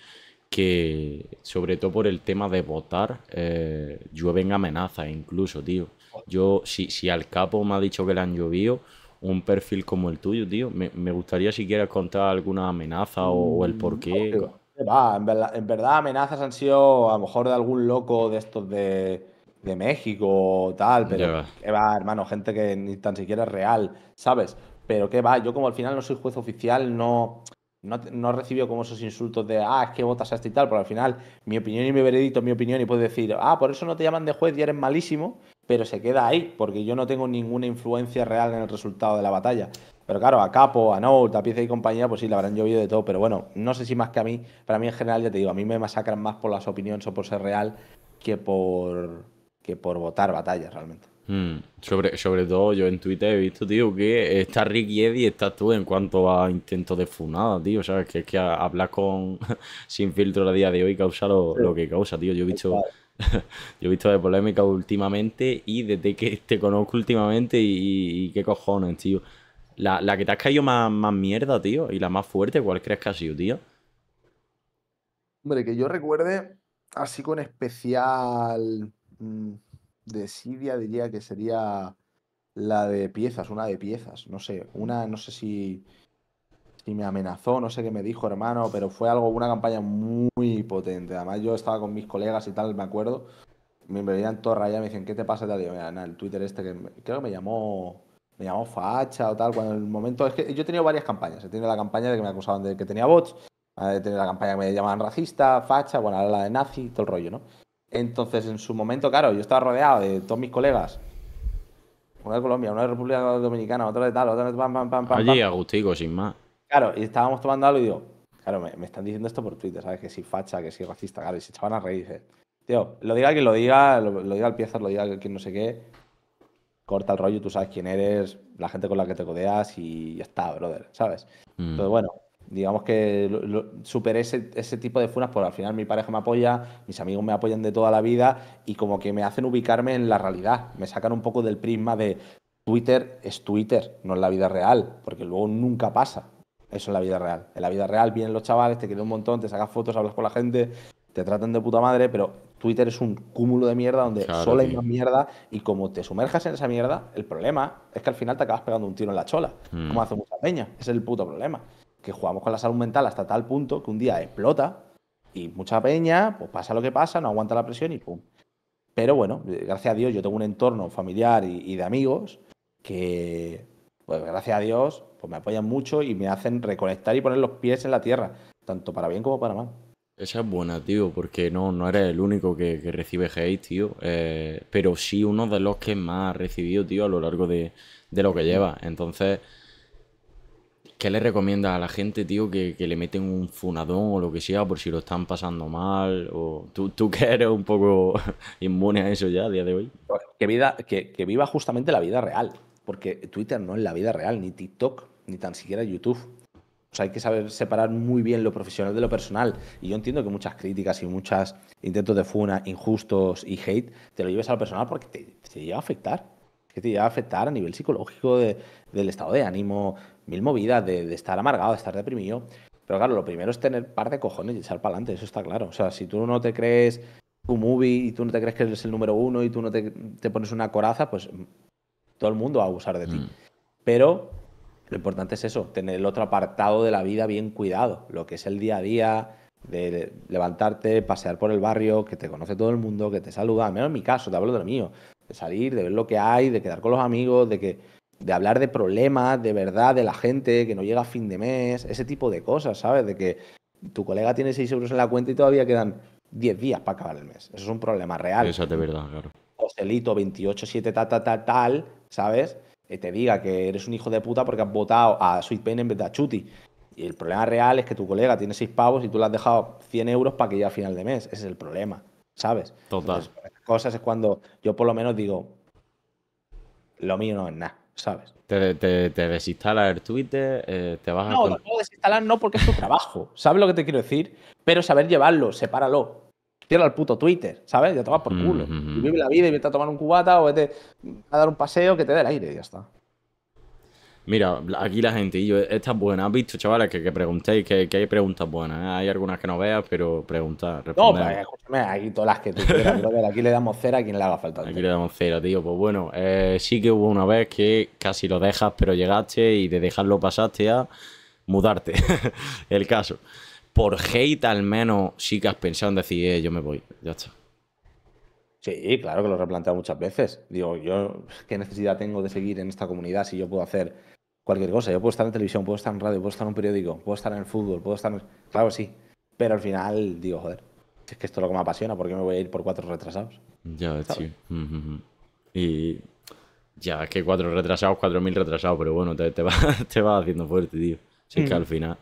que sobre todo por el tema de votar, eh, llueven amenazas incluso, tío. Yo, si, si al Capo me ha dicho que le han llovido, un perfil como el tuyo, tío, me, gustaría si quieres contar alguna amenaza o, el por qué. Mm, en, verdad, amenazas han sido a lo mejor de algún loco de estos de de México o tal, pero va, hermano, gente que ni tan siquiera es real, ¿sabes? Pero que va, yo como al final no soy juez oficial, no, no, no como esos insultos de, ah, es que votas a este y tal, pero al final mi opinión y mi veredicto es mi opinión y puedes decir, ah, por eso no te llaman de juez y eres malísimo, pero se queda ahí, porque yo no tengo ninguna influencia real en el resultado de la batalla. Pero claro, a Capo, a Nout, a Pieza y compañía, pues sí, le habrán llovido de todo, pero bueno, no sé si más que a mí, para mí en general, ya te digo, a mí me masacran más por las opiniones o por ser real que por, que por votar batallas realmente. Mm. Sobre, sobre todo yo en Twitter he visto, tío, que está Ricky Eddy y está tú en cuanto a intentos de funada, tío. ¿Sabes? Que es que hablar con sin filtro a día de hoy causa lo, que causa, tío. Yo he visto. Yo he visto de polémica últimamente y desde que te conozco últimamente y, qué cojones, tío. La, que te has caído más, mierda, tío, y la más fuerte, ¿cuál crees que ha sido, tío? Hombre, que yo recuerde así con especial... Mm, de Siria diría que sería la de piezas, una de piezas, no sé, una, no sé si, si me amenazó, no sé qué me dijo, hermano, pero fue algo, una campaña muy potente. Además, yo estaba con mis colegas y tal, me acuerdo, me veían todo rayado, me dicen, ¿qué te pasa? Y el Twitter este que creo que me llamó, me llamó facha o tal, cuando en el momento, es que yo he tenido varias campañas, he tenido la campaña de que me acusaban de que tenía bots, he tenido la campaña que me llamaban racista, facha, bueno, la de nazi, todo el rollo, ¿no? Entonces, en su momento, claro, yo estaba rodeado de todos mis colegas. Una de Colombia, una de República Dominicana, otra de tal, otra de pam, pam, pam, Allí, Agustico, sin más. Claro, y estábamos tomando algo y digo, claro, me, están diciendo esto por Twitter, ¿sabes? Que si facha, que si racista, claro, y se echaban a reír. ¿eh? Tío, lo diga quien lo diga, lo, diga el pieza, lo diga quien no sé qué. Corta el rollo, tú sabes quién eres, la gente con la que te codeas y ya está, brother, ¿sabes? Mm. Entonces, bueno, digamos que superé ese, ese, tipo de funas, porque al final mi pareja me apoya, mis amigos me apoyan de toda la vida y como que me hacen ubicarme en la realidad, me sacan un poco del prisma de Twitter es Twitter, no es la vida real, porque luego nunca pasa. Eso es la vida real. En la vida real vienen los chavales, te quieren un montón, te sacas fotos, hablas con la gente, te tratan de puta madre, pero Twitter es un cúmulo de mierda donde solo hay más mierda y como te sumerjas en esa mierda, el problema es que al final te acabas pegando un tiro en la chola, hmm. como hace mucha peña. Ese es el puto problema que jugamos con la salud mental hasta tal punto que un día explota y mucha peña, pues pasa lo que pasa, no aguanta la presión y pum. Pero bueno, gracias a Dios yo tengo un entorno familiar y, de amigos que, pues gracias a Dios, pues me apoyan mucho y me hacen reconectar y poner los pies en la tierra, tanto para bien como para mal. Esa es buena, tío, porque no, no eres el único que, recibe hate, tío. Eh, pero sí uno de los que más ha recibido, tío, a lo largo de, de lo que lleva. Entonces, ¿Qué le recomiendas a la gente, tío, que, le meten un funadón o lo que sea por si lo están pasando mal? O tú, que eres un poco inmune a eso ya a día de hoy. Que, vida, que, viva justamente la vida real, porque Twitter no es la vida real, ni TikTok, ni tan siquiera YouTube. O sea, hay que saber separar muy bien lo profesional de lo personal. Y yo entiendo que muchas críticas y muchos intentos de funa injustos y hate te lo lleves a lo personal porque te, lleva a afectar. Que te lleva a afectar a nivel psicológico del estado de ánimo, mil movidas de, estar amargado, de estar deprimido. Pero claro, lo primero es tener par de cojones y echar para adelante, eso está claro. O sea, si tú no te crees tu movie y tú no te crees que eres el número uno y tú no te, pones una coraza, pues todo el mundo va a abusar de ti. Mm. Pero lo importante es eso, tener el otro apartado de la vida bien cuidado, lo que es el día a día, de levantarte, pasear por el barrio, que te conoce todo el mundo, que te saluda, al menos en mi caso, te hablo de lo mío, de salir, de ver lo que hay, de quedar con los amigos, de que de hablar de problemas, de verdad, de la gente, que no llega a fin de mes, ese tipo de cosas, ¿sabes? De que tu colega tiene 6 euros en la cuenta y todavía quedan 10 días para acabar el mes. Eso es un problema real. Esa es de verdad, claro. Ocelito, 28, 7, ta, ta, ta, tal, ¿sabes? Que te diga que eres un hijo de puta porque has votado a Sweet en vez de a Chuti. Y el problema real es que tu colega tiene 6 pavos y tú le has dejado 100 euros para que llegue a final de mes. Ese es el problema, ¿sabes? Total. cosas es cuando yo por lo menos digo, lo mío no es nada. ¿sabes? Te, te, desinstalas el Twitter, eh, te vas no, a... No, lo desinstalar no porque es tu trabajo, ¿sabes lo que te quiero decir? Pero saber llevarlo, sepáralo. Cierra el puto Twitter, ¿sabes? Ya te vas por culo. vive la vida y vete a tomar un cubata o vete a dar un paseo que te dé el aire y ya está. Mira, aquí la gente, y yo, esta es buena. ¿Has visto, chavales, que, que preguntéis, que, hay preguntas buenas? ¿eh? Hay algunas que no veas, pero preguntar, No, pues escúchame, aquí todas las que tú quieras, Aquí le damos cera a quien le haga falta. Aquí le damos cera, tío. Pues bueno, eh, sí que hubo una vez que casi lo dejas, pero llegaste y de dejarlo pasaste a mudarte. el caso. Por hate, al menos, sí que has pensado en decir, eh, yo me voy. Ya está. Sí, claro que lo he replanteado muchas veces. Digo, yo, ¿qué necesidad tengo de seguir en esta comunidad si yo puedo hacer cualquier cosa. Yo puedo estar en televisión, puedo estar en radio, puedo estar en un periódico, puedo estar en el fútbol, puedo estar en... Claro, sí. Pero al final digo, joder, es que esto es lo que me apasiona, Porque me voy a ir por cuatro retrasados? Ya, sí. Y ya, es que cuatro retrasados, cuatro mil retrasados, pero bueno, te, te vas va haciendo fuerte, tío. así es que al mm. final,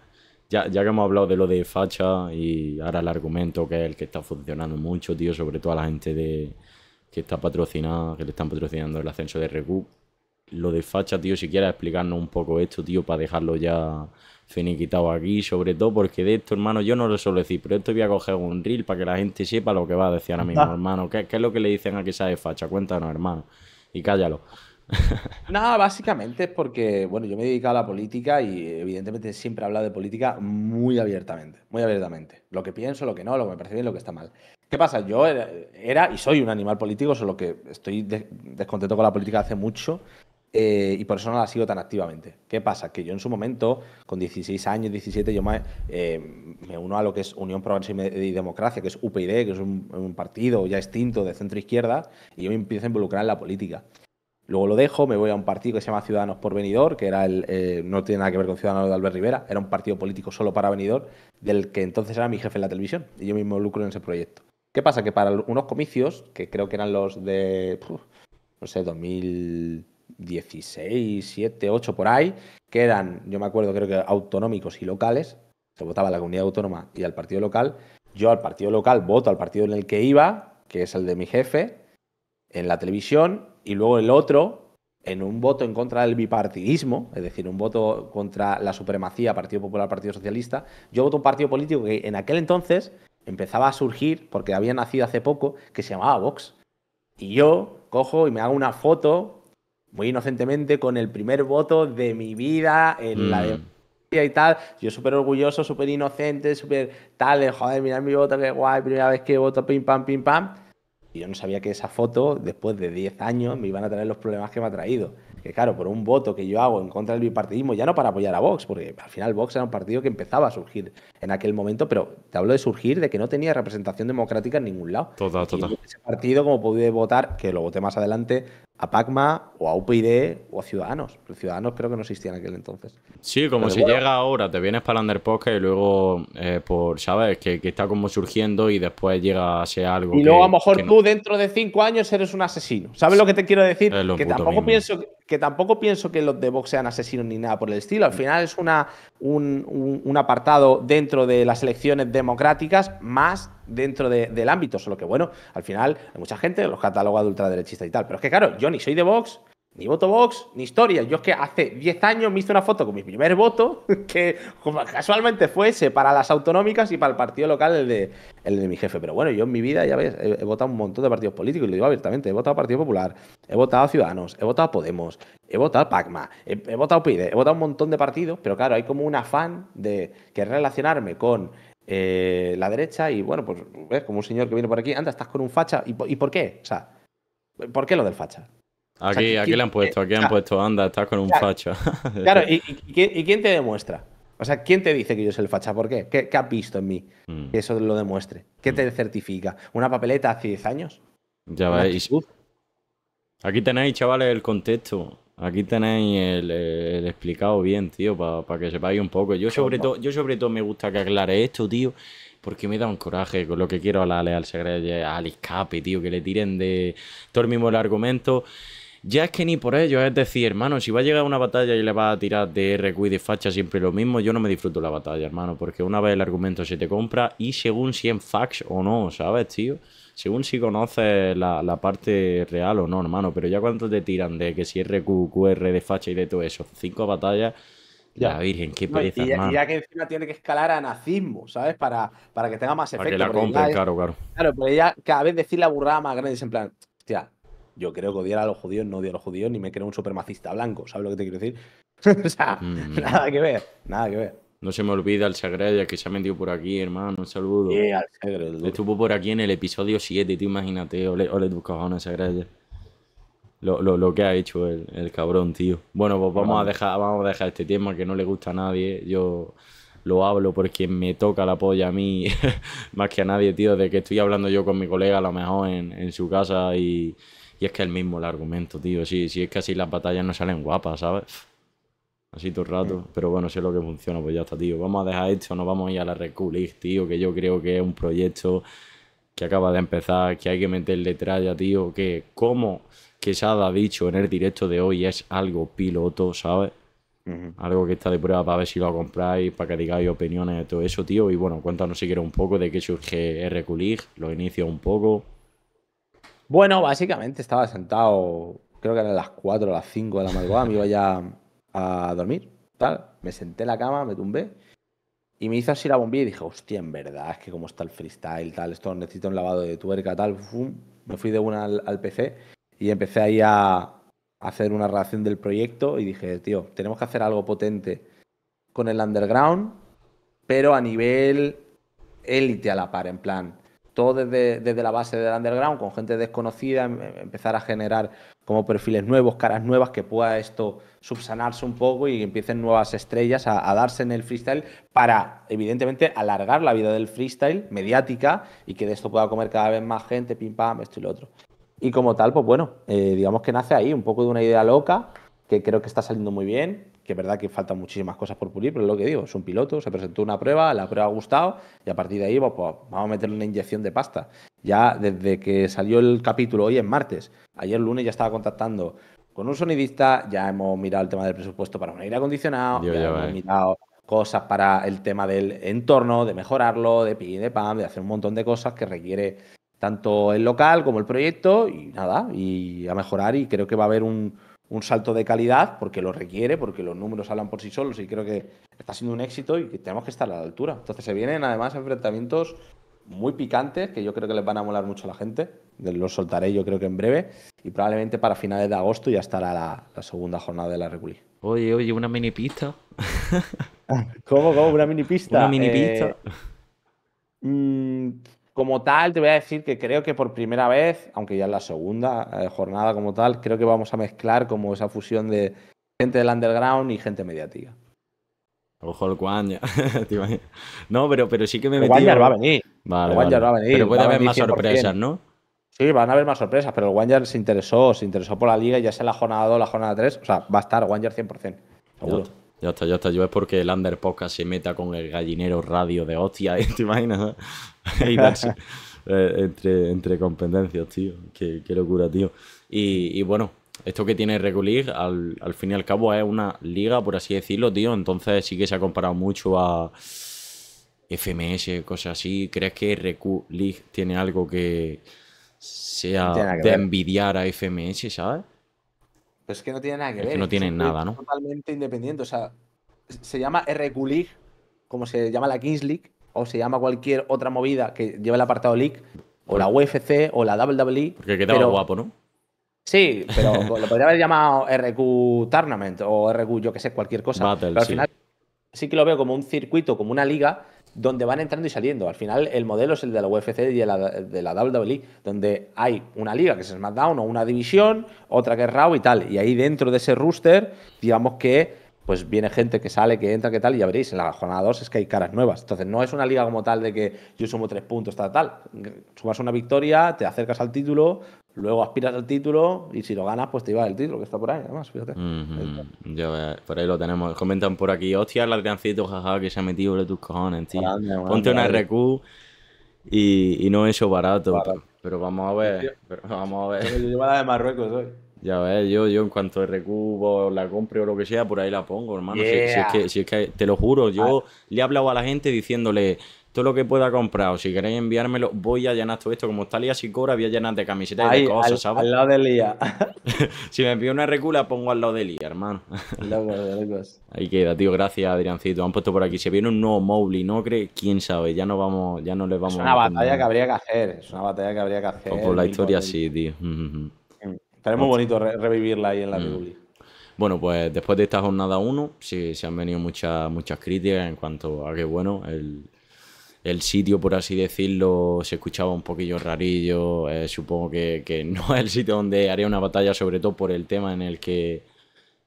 ya, que hemos hablado de lo de facha y ahora el argumento que es el que está funcionando mucho, tío, sobre todo a la gente de que está patrocinada, que le están patrocinando el ascenso de Recu, lo de facha, tío, si quieres explicarnos un poco esto, tío, para dejarlo ya finiquitado aquí, sobre todo porque de esto, hermano, yo no lo suelo decir, pero esto voy a coger un reel para que la gente sepa lo que va a decir ahora mismo, ah. hermano. ¿Qué, es lo que le dicen a que de facha? Cuéntanos, hermano, y cállalo. Nada, básicamente es porque, bueno, yo me he dedicado a la política y evidentemente siempre he hablado de política muy abiertamente, muy abiertamente. Lo que pienso, lo que no, lo que me parece bien, lo que está mal. ¿Qué pasa? Yo era, y soy un animal político, solo que estoy descontento con la política hace mucho eh, y por eso no la sigo tan activamente. ¿Qué pasa? Que yo en su momento, con 16 años, 17, yo me, eh, me uno a lo que es Unión Progreso y Democracia, que es UPyD, que es un, partido ya extinto de centro-izquierda, y yo me empiezo a involucrar en la política. Luego lo dejo, me voy a un partido que se llama Ciudadanos por Venidor que era el, eh, no tiene nada que ver con Ciudadanos de Albert Rivera, era un partido político solo para Venidor del que entonces era mi jefe en la televisión, y yo me involucro en ese proyecto. ¿Qué pasa? Que para unos comicios, que creo que eran los de, no sé, 2000... 16, 7, 8 por ahí, quedan yo me acuerdo, creo que autonómicos y locales, se votaba a la comunidad autónoma y al partido local. Yo al partido local voto al partido en el que iba, que es el de mi jefe, en la televisión, y luego el otro, en un voto en contra del bipartidismo, es decir, un voto contra la supremacía Partido Popular, Partido Socialista, yo voto un partido político que en aquel entonces empezaba a surgir, porque había nacido hace poco, que se llamaba Vox. Y yo cojo y me hago una foto muy inocentemente con el primer voto de mi vida en la mm. democracia y tal. Yo súper orgulloso, súper inocente, súper tal, de joder, mirad mi voto, qué guay, primera vez que voto, pim, pam, pim, pam. Y yo no sabía que esa foto, después de 10 años, me iban a traer los problemas que me ha traído. Que claro, por un voto que yo hago en contra del bipartidismo, ya no para apoyar a Vox, porque al final Vox era un partido que empezaba a surgir en aquel momento, pero te hablo de surgir, de que no tenía representación democrática en ningún lado. Total, total. ese partido, como pude votar, que lo voté más adelante, a Pacma o a UPyD o a Ciudadanos. Pero Ciudadanos creo que no existían en aquel entonces. Sí, como si llega ahora, te vienes para el underpocket y luego, eh, por, ¿sabes? Que, está como surgiendo y después llega a ser algo. Y luego a lo mejor tú dentro de cinco años eres un asesino. ¿Sabes lo que te quiero decir? Que tampoco, pienso, que tampoco pienso que los de Vox sean asesinos ni nada por el estilo. Al final es una, un, un apartado dentro de las elecciones democráticas más dentro del ámbito, solo que bueno, al final hay mucha gente los cataloga de ultraderechista y tal. Pero es que claro, yo ni soy de Vox, ni voto Vox, ni historia. Yo es que hace 10 años me hice una foto con mi primer voto, que casualmente fuese para las autonómicas y para el partido local, el de, el de mi jefe. Pero bueno, yo en mi vida, ya ves, he, votado un montón de partidos políticos, y lo digo abiertamente. He votado Partido Popular, he votado Ciudadanos, he votado Podemos, he votado Pacma, he, he votado PIDE, he votado un montón de partidos, pero claro, hay como un afán de que relacionarme con eh, la derecha y bueno, pues ves como un señor que viene por aquí, anda, estás con un facha. ¿Y, por qué? O sea, ¿por qué lo del facha? Aquí, aquí le han eh, puesto, aquí han puesto, anda, estás con un facha. claro, ¿y, quién, te demuestra? O sea, ¿quién te dice que yo soy el facha? ¿Por qué? ¿Qué, has visto en mí mm. que eso lo demuestre? ¿Qué mm. te certifica? ¿Una papeleta hace 10 años? Ya veis. Aquí tenéis, chavales, el contexto. Aquí tenéis el, explicado bien, tío, para que sepáis un poco. Yo sobre, todo, yo sobre todo me gusta que aclare esto, tío, porque me da un coraje con lo que quiero hablarle al Segre eh, al escape, tío, que le tiren de todo el mismo el argumento. Ya es que ni por ello, es decir, hermano, si va a llegar una batalla y le va a tirar de RQ y de facha siempre lo mismo, yo no me disfruto la batalla, hermano, porque una vez el argumento se te compra y según si en fax o no, ¿sabes, tío? según si conoces la, parte real o no, hermano. Pero ya cuánto te tiran de que si RQ, QR, de facha y de todo eso, cinco batallas. Ya. La Virgen, qué pereza, y, ya, que encima tiene que escalar a nazismo, ¿sabes? Para, para que tenga más efecto. Para que la compren, claro, claro. Claro, pero ella cada vez decir la burrada más grande es en plan, hostia, yo creo que odiar a los judíos, no odio a los judíos, ni me creo un supermacista blanco, ¿sabes lo que te quiero decir? o sea, mm. nada que ver, nada que ver. No se me olvida el Sagrella, que se ha metido por aquí, hermano. Un saludo. Estuvo por aquí en el episodio 7, tú imagínate. Ole, ole tus cojones, Sagrella. Lo, lo, que ha hecho el, cabrón, tío. Bueno, pues vamos a, dejar, vamos a dejar este tema que no le gusta a nadie. Yo lo hablo porque me toca la polla a mí, más que a nadie, tío, de que estoy hablando yo con mi colega a lo mejor en, su casa y, es que es el mismo el argumento, tío. Sí, sí es que así las batallas no salen guapas, ¿sabes? así todo el rato. Mm. Pero bueno, sé lo que funciona, pues ya está, tío. Vamos a dejar esto, nos vamos a ir a la Rescue tío, que yo creo que es un proyecto que acaba de empezar, que hay que meterle tralla, tío, que como que se ha dicho en el directo de hoy es algo piloto, ¿sabes? Algo que está de prueba para ver si lo compráis, para que digáis opiniones de todo eso, tío. Y bueno, cuéntanos si quieres un poco de qué surge RQ lo inicio un poco. Bueno, básicamente estaba sentado, creo que eran las 4 o las 5 de la madrugada, me iba ya a dormir, tal. Me senté en la cama, me tumbé y me hizo así la bombilla y dije, hostia, en verdad, es que como está el freestyle, tal, esto necesito un lavado de tuerca, tal. Me fui de una al, al PC y empecé ahí a, hacer una relación del proyecto y dije, tío, tenemos que hacer algo potente con el underground, pero a nivel élite a la par, en plan, todo desde, la base del underground, con gente desconocida, em, empezar a generar como perfiles nuevos, caras nuevas, que pueda esto subsanarse un poco y empiecen nuevas estrellas a, darse en el freestyle para, evidentemente, alargar la vida del freestyle mediática y que de esto pueda comer cada vez más gente, pim pam, esto y lo otro. Y como tal, pues bueno, eh, digamos que nace ahí, un poco de una idea loca, que creo que está saliendo muy bien, que es verdad que faltan muchísimas cosas por pulir, pero es lo que digo, es un piloto, se presentó una prueba, la prueba ha gustado y a partir de ahí pues, pues, vamos a meterle una inyección de pasta. Ya desde que salió el capítulo, hoy en martes, ayer lunes ya estaba contactando con un sonidista, ya hemos mirado el tema del presupuesto para un aire acondicionado, ya, hemos mirado cosas para el tema del entorno, de mejorarlo, de pi, de pan, de hacer un montón de cosas que requiere tanto el local como el proyecto y nada, y a mejorar y creo que va a haber un, un salto de calidad porque lo requiere, porque los números hablan por sí solos y creo que está siendo un éxito y que tenemos que estar a la altura. Entonces se vienen además enfrentamientos muy picantes que yo creo que les van a molar mucho a la gente. Los soltaré yo creo que en breve y probablemente para finales de agosto ya estará la, segunda jornada de la Reculi. Oye, oye, una mini pista. ¿Cómo, cómo? ¿Una mini pista? Una mini pista. Eh, mm, como tal, te voy a decir que creo que por primera vez, aunque ya es la segunda eh, jornada como tal, creo que vamos a mezclar como esa fusión de gente del underground y gente mediática. Ojo el Guanyar. no, pero, pero sí que me he va a venir. Vale, el va a venir. Pero puede haber más sorpresas, ¿no? Sí, van a haber más sorpresas, pero el Wanyar se interesó, se interesó por la liga y ya sea la jornada 2 la jornada 3, o sea, va a estar por 100%, seguro. Ya está, ya está. Yo es porque el Under se meta con el gallinero radio de hostia, ¿eh? ¿te imaginas? Eh, entre, entre competencias, tío. Qué, qué locura, tío. Y, bueno, esto que tiene Regu League, al, fin y al cabo, es una liga, por así decirlo, tío. Entonces sí que se ha comparado mucho a FMS, cosas así. ¿Crees que Recu League tiene algo que sea de envidiar a FMS, ¿sabes? es que no tiene nada que ver. Que no tienen nada, Totalmente independiente. O sea, se llama RQ League, como se llama la Kings League, o se llama cualquier otra movida que lleva el apartado League, o la UFC, o la WWE. Porque quedaba guapo, ¿no? Sí, pero lo podría haber llamado RQ Tournament o RQ, yo que sé, cualquier cosa. pero al final sí que lo veo como un circuito, como una liga donde van entrando y saliendo. Al final, el modelo es el de la UFC y de la, de la WWE, Donde hay una liga que es SmackDown o una división, otra que es Raw y tal. Y ahí dentro de ese rooster, digamos que pues viene gente que sale, que entra, que tal, y ya veréis, en la jornada 2 es que hay caras nuevas. Entonces, no es una liga como tal de que yo sumo tres puntos, tal, tal. Sumas una victoria, te acercas al título, luego aspiras al título, y si lo ganas, pues te iba el título, que está por ahí, además, fíjate. Eh, por ahí lo tenemos. Comentan por aquí, hostia, el Adriancito, jaja, que se ha metido de tus cojones, tío. Ponte una RQ y, y, no eso barato. Pero, vamos a ver. vamos a ver. Yo, la de Marruecos hoy. Ya ves, yo, yo en cuanto recubo, la compre o lo que sea, por ahí la pongo, hermano. Si, es que, te lo juro, yo ah. le he hablado a la gente diciéndole todo lo que pueda comprar o si queréis enviármelo, voy a llenar todo esto. Como está Lía Sicora, voy a llenar de camisetas y de cosas, ¿sabes? Al lado de Lía. si me envío una recula, pongo al lado de Lía, hermano. Ahí queda, tío. Gracias, Adriancito. Han puesto por aquí. Se viene un nuevo Mowgli, ¿no cree? ¿Quién sabe? Ya no vamos, ya no les vamos es una batalla que habría que hacer. Es una batalla que habría que pues hacer. la historia, sí, tío. Estará muy bonito revivirla ahí en la mm. Bueno, pues después de esta jornada 1, sí, se han venido muchas, muchas críticas en cuanto a que, bueno, el, sitio, por así decirlo, se escuchaba un poquillo rarillo. Eh, supongo que, no es el sitio donde haría una batalla, sobre todo por el tema en el que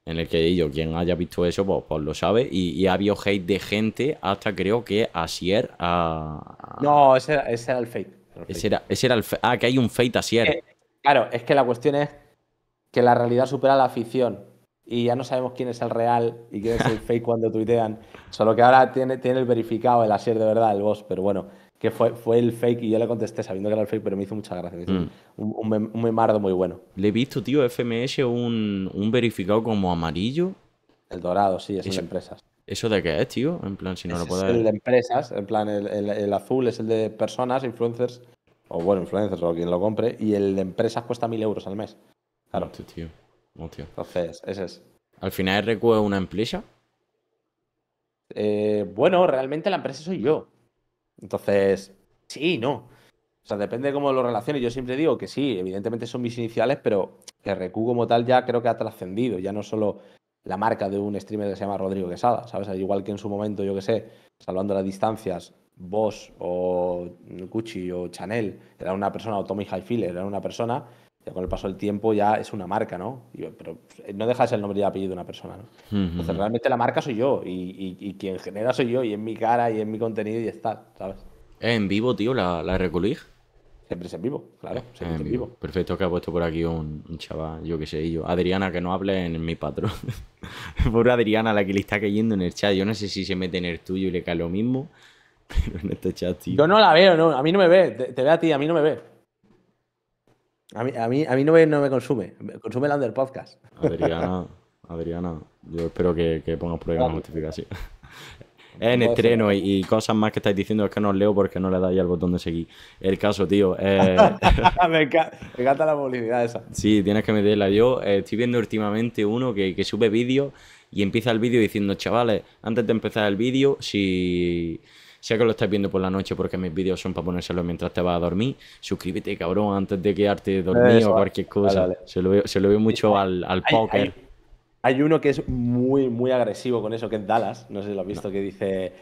en el que yo, quien haya visto eso, pues, pues lo sabe. Y, ha habido hate de gente hasta creo que Asier a... No, ese era, el fate. Ese era, ah, que hay un fate a eh, claro, es que la cuestión es que la realidad supera la ficción y ya no sabemos quién es el real y quién es el fake cuando tuitean. Solo que ahora tiene, tiene el verificado, el asier de verdad, el boss, pero bueno, que fue, fue el fake y yo le contesté sabiendo que era el fake, pero me hizo mucha gracia. Mm. Un, un, muy bueno. Le he visto, tío, FMS un, un verificado como amarillo. El dorado, sí, es de empresas. ¿Eso de qué es, tío? En plan, si no lo puedes... Es el de empresas, en plan, el, el azul es el de personas, influencers, o bueno, influencers o quien lo compre, y el de empresas cuesta mil euros al mes. Claro. Mm. Entonces, ese es. ¿Al final RQ es una empresa? Eh, bueno, realmente la empresa soy yo. Entonces, sí, no. O sea, depende de cómo lo relaciones. Yo siempre digo que sí, evidentemente son mis iniciales, pero RQ como tal ya creo que ha trascendido. Ya no solo la marca de un streamer que se llama Rodrigo Quesada, ¿sabes? Al igual que en su momento, yo que sé, salvando las distancias, vos o Gucci o Chanel, era una persona, o Tommy Highfield era una persona con el paso del tiempo ya es una marca, ¿no? Pero eh, no dejas el nombre y el apellido de una persona, ¿no? Entonces realmente la marca soy yo y, quien genera soy yo y en mi cara y en mi contenido y está, ¿sabes? ¿Es en vivo, tío, la, la Siempre es en vivo, claro, ah, es en vivo. Perfecto que ha puesto por aquí un, chaval, yo qué sé, yo. Adriana, que no hable en mi patrón. Pobre Adriana, la que le está cayendo en el chat. Yo no sé si se mete en el tuyo y le cae lo mismo, pero en este chat, tío. Yo no la veo, no, a mí no me ve, te ve a ti, a mí no me ve. A mí, no, me, no me consume, consume el Under Podcast. Adriana, Adriana, yo espero que, que pongas programa de notificación. en estreno y, cosas más que estáis diciendo es que no os leo porque no le dais al botón de seguir. El caso, tío. Eh, me, encanta, la publicidad esa. Sí, tienes que meterla. Yo eh, estoy viendo últimamente uno que, que sube vídeo y empieza el vídeo diciendo, chavales, antes de empezar el vídeo, si... Sé que lo estás viendo por la noche porque mis vídeos son para ponérselo mientras te vas a dormir. Suscríbete, cabrón, antes de quedarte dormido o cualquier cosa. Se, lo veo, mucho al, al hay, póker. Hay, uno que es muy, muy agresivo con eso, que es Dallas. No sé si lo has visto, que dice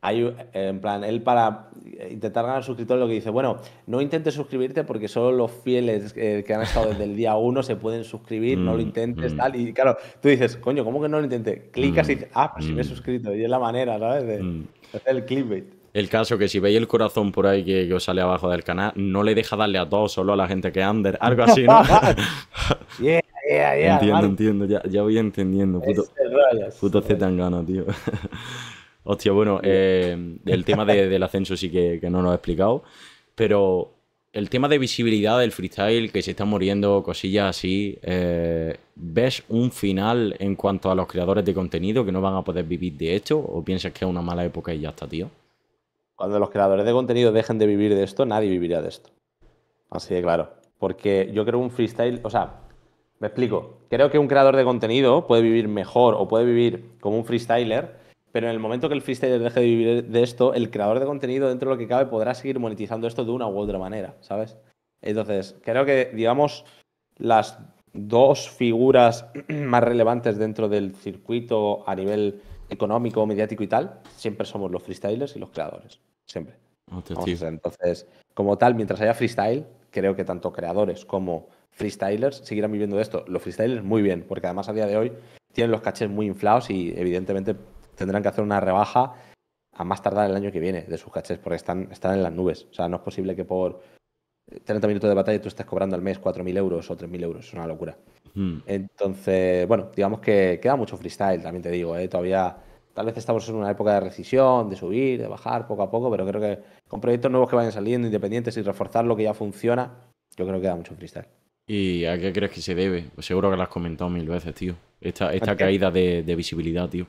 hay, en plan, él para intentar ganar suscriptores lo que dice, bueno, no intentes suscribirte porque solo los fieles eh, que han estado desde el día uno se pueden suscribir, no lo mm, intentes, mm. tal. Y claro, tú dices, coño, ¿cómo que no lo intenté? Clicas y mm, dices, ah, pues me he suscrito. Y es la manera, ¿sabes? De, hacer el clickbait. El caso que si veis el corazón por ahí que, os sale abajo del canal, no le deja darle a todos, solo a la gente que under, algo así, ¿no? yeah, yeah, yeah, entiendo, entiendo, ya, ya, voy entendiendo. Puto, puto z tío. Hostia, bueno, eh, el tema del ascenso sí que, no lo he explicado, pero el tema de visibilidad del freestyle, que se está muriendo, cosillas así, eh, ¿ves un final en cuanto a los creadores de contenido que no van a poder vivir de esto? ¿O piensas que es una mala época y ya está, tío? Cuando los creadores de contenido dejen de vivir de esto, nadie vivirá de esto. Así de claro. Porque yo creo un freestyle, o sea, me explico, creo que un creador de contenido puede vivir mejor o puede vivir como un freestyler pero en el momento que el freestyler deje de vivir de esto, el creador de contenido, dentro de lo que cabe, podrá seguir monetizando esto de una u otra manera, ¿sabes? Entonces, creo que, digamos, las dos figuras más relevantes dentro del circuito a nivel económico, mediático y tal, siempre somos los freestylers y los creadores. Siempre. Oh, entonces, como tal, mientras haya freestyle, creo que tanto creadores como freestylers seguirán viviendo de esto. Los freestylers muy bien, porque además a día de hoy tienen los cachés muy inflados y evidentemente tendrán que hacer una rebaja a más tardar el año que viene de sus cachés, porque están, están en las nubes. O sea, no es posible que por 30 minutos de batalla tú estés cobrando al mes 4.000 euros o 3.000 euros. Es una locura. Hmm. Entonces, bueno, digamos que queda mucho freestyle, también te digo. ¿eh? Todavía, tal vez estamos en una época de recesión, de subir, de bajar poco a poco, pero creo que con proyectos nuevos que vayan saliendo, independientes y reforzar lo que ya funciona, yo creo que queda mucho freestyle. ¿Y a qué crees que se debe? Pues seguro que lo has comentado mil veces, tío. Esta, esta caída de visibilidad, tío.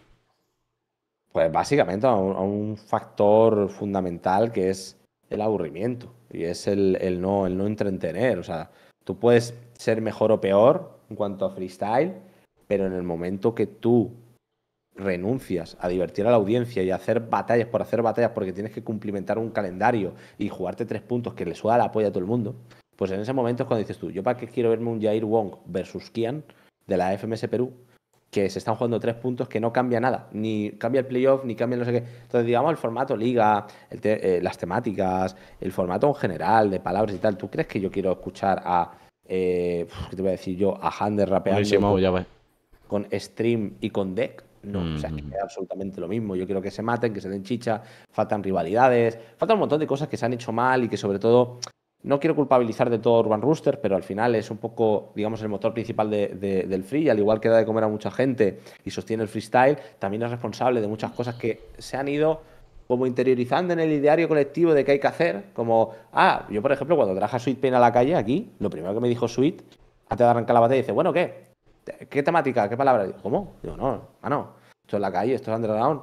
Pues básicamente a un, factor fundamental que es el aburrimiento y es el, no, el no entretener. O sea, tú puedes ser mejor o peor en cuanto a freestyle, pero en el momento que tú renuncias a divertir a la audiencia y a hacer batallas por hacer batallas porque tienes que cumplimentar un calendario y jugarte tres puntos que le suda la polla a todo el mundo, pues en ese momento es cuando dices tú, yo para qué quiero verme un Jair Wong versus Kian de la FMS Perú que se están jugando tres puntos que no cambia nada, ni cambia el playoff, ni cambia no sé qué. Entonces, digamos, el formato liga, eh, las temáticas, el formato en general de palabras y tal, ¿tú crees que yo quiero escuchar a, eh, ¿qué te voy a decir yo? A Hander rapeando con, stream y con deck. No, o sea, es que queda mm. absolutamente lo mismo. Yo quiero que se maten, que se den chicha, faltan rivalidades, faltan un montón de cosas que se han hecho mal y que sobre todo no quiero culpabilizar de todo Urban Rooster, pero al final es un poco, digamos, el motor principal del free. Y al igual que da de comer a mucha gente y sostiene el freestyle, también es responsable de muchas cosas que se han ido como interiorizando en el ideario colectivo de qué hay que hacer. Como, ah, yo por ejemplo, cuando traje a Sweet Pain a la calle aquí, lo primero que me dijo Sweet, antes de arrancar la batalla, dice, bueno, ¿qué? ¿Qué temática? ¿Qué palabra? ¿cómo? Digo, no, ah, no. Esto es la calle, esto es underground.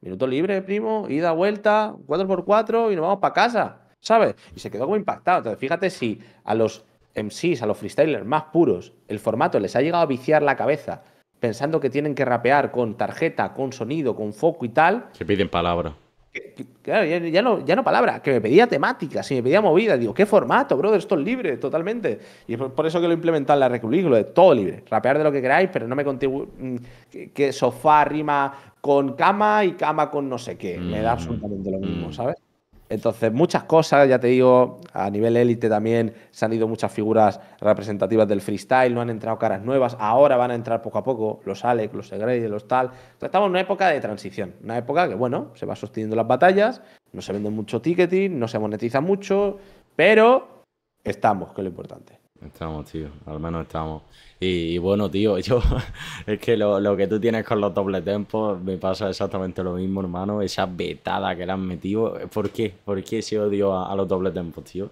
Minuto libre, primo, ida, vuelta, 4x4 y nos vamos para casa. ¿sabes? Y se quedó como impactado. Entonces, fíjate si a los MCs, a los freestylers más puros, el formato les ha llegado a viciar la cabeza pensando que tienen que rapear con tarjeta, con sonido, con foco y tal. Se piden palabra. claro, ya, no, ya no palabra, que me pedía temática, si me pedía movida, digo, ¿qué formato, brother? Esto es libre, totalmente. Y por, eso que lo implementan en la lo de todo libre, rapear de lo que queráis, pero no me contigo mm, que, sofá rima con cama y cama con no sé qué. Me da mm. absolutamente lo mismo, ¿sabes? Entonces, muchas cosas, ya te digo, a nivel élite también se han ido muchas figuras representativas del freestyle, no han entrado caras nuevas, ahora van a entrar poco a poco los Alex, los Segre, los tal. Entonces, estamos en una época de transición, una época que, bueno, se va sosteniendo las batallas, no se vende mucho ticketing, no se monetiza mucho, pero estamos, que es lo importante. Estamos, tío, al menos estamos. Y, bueno, tío, yo es que lo, que tú tienes con los doble tempos me pasa exactamente lo mismo, hermano. Esa vetada que le han metido. ¿Por qué? ¿Por qué se odio a, los doble tempos, tío?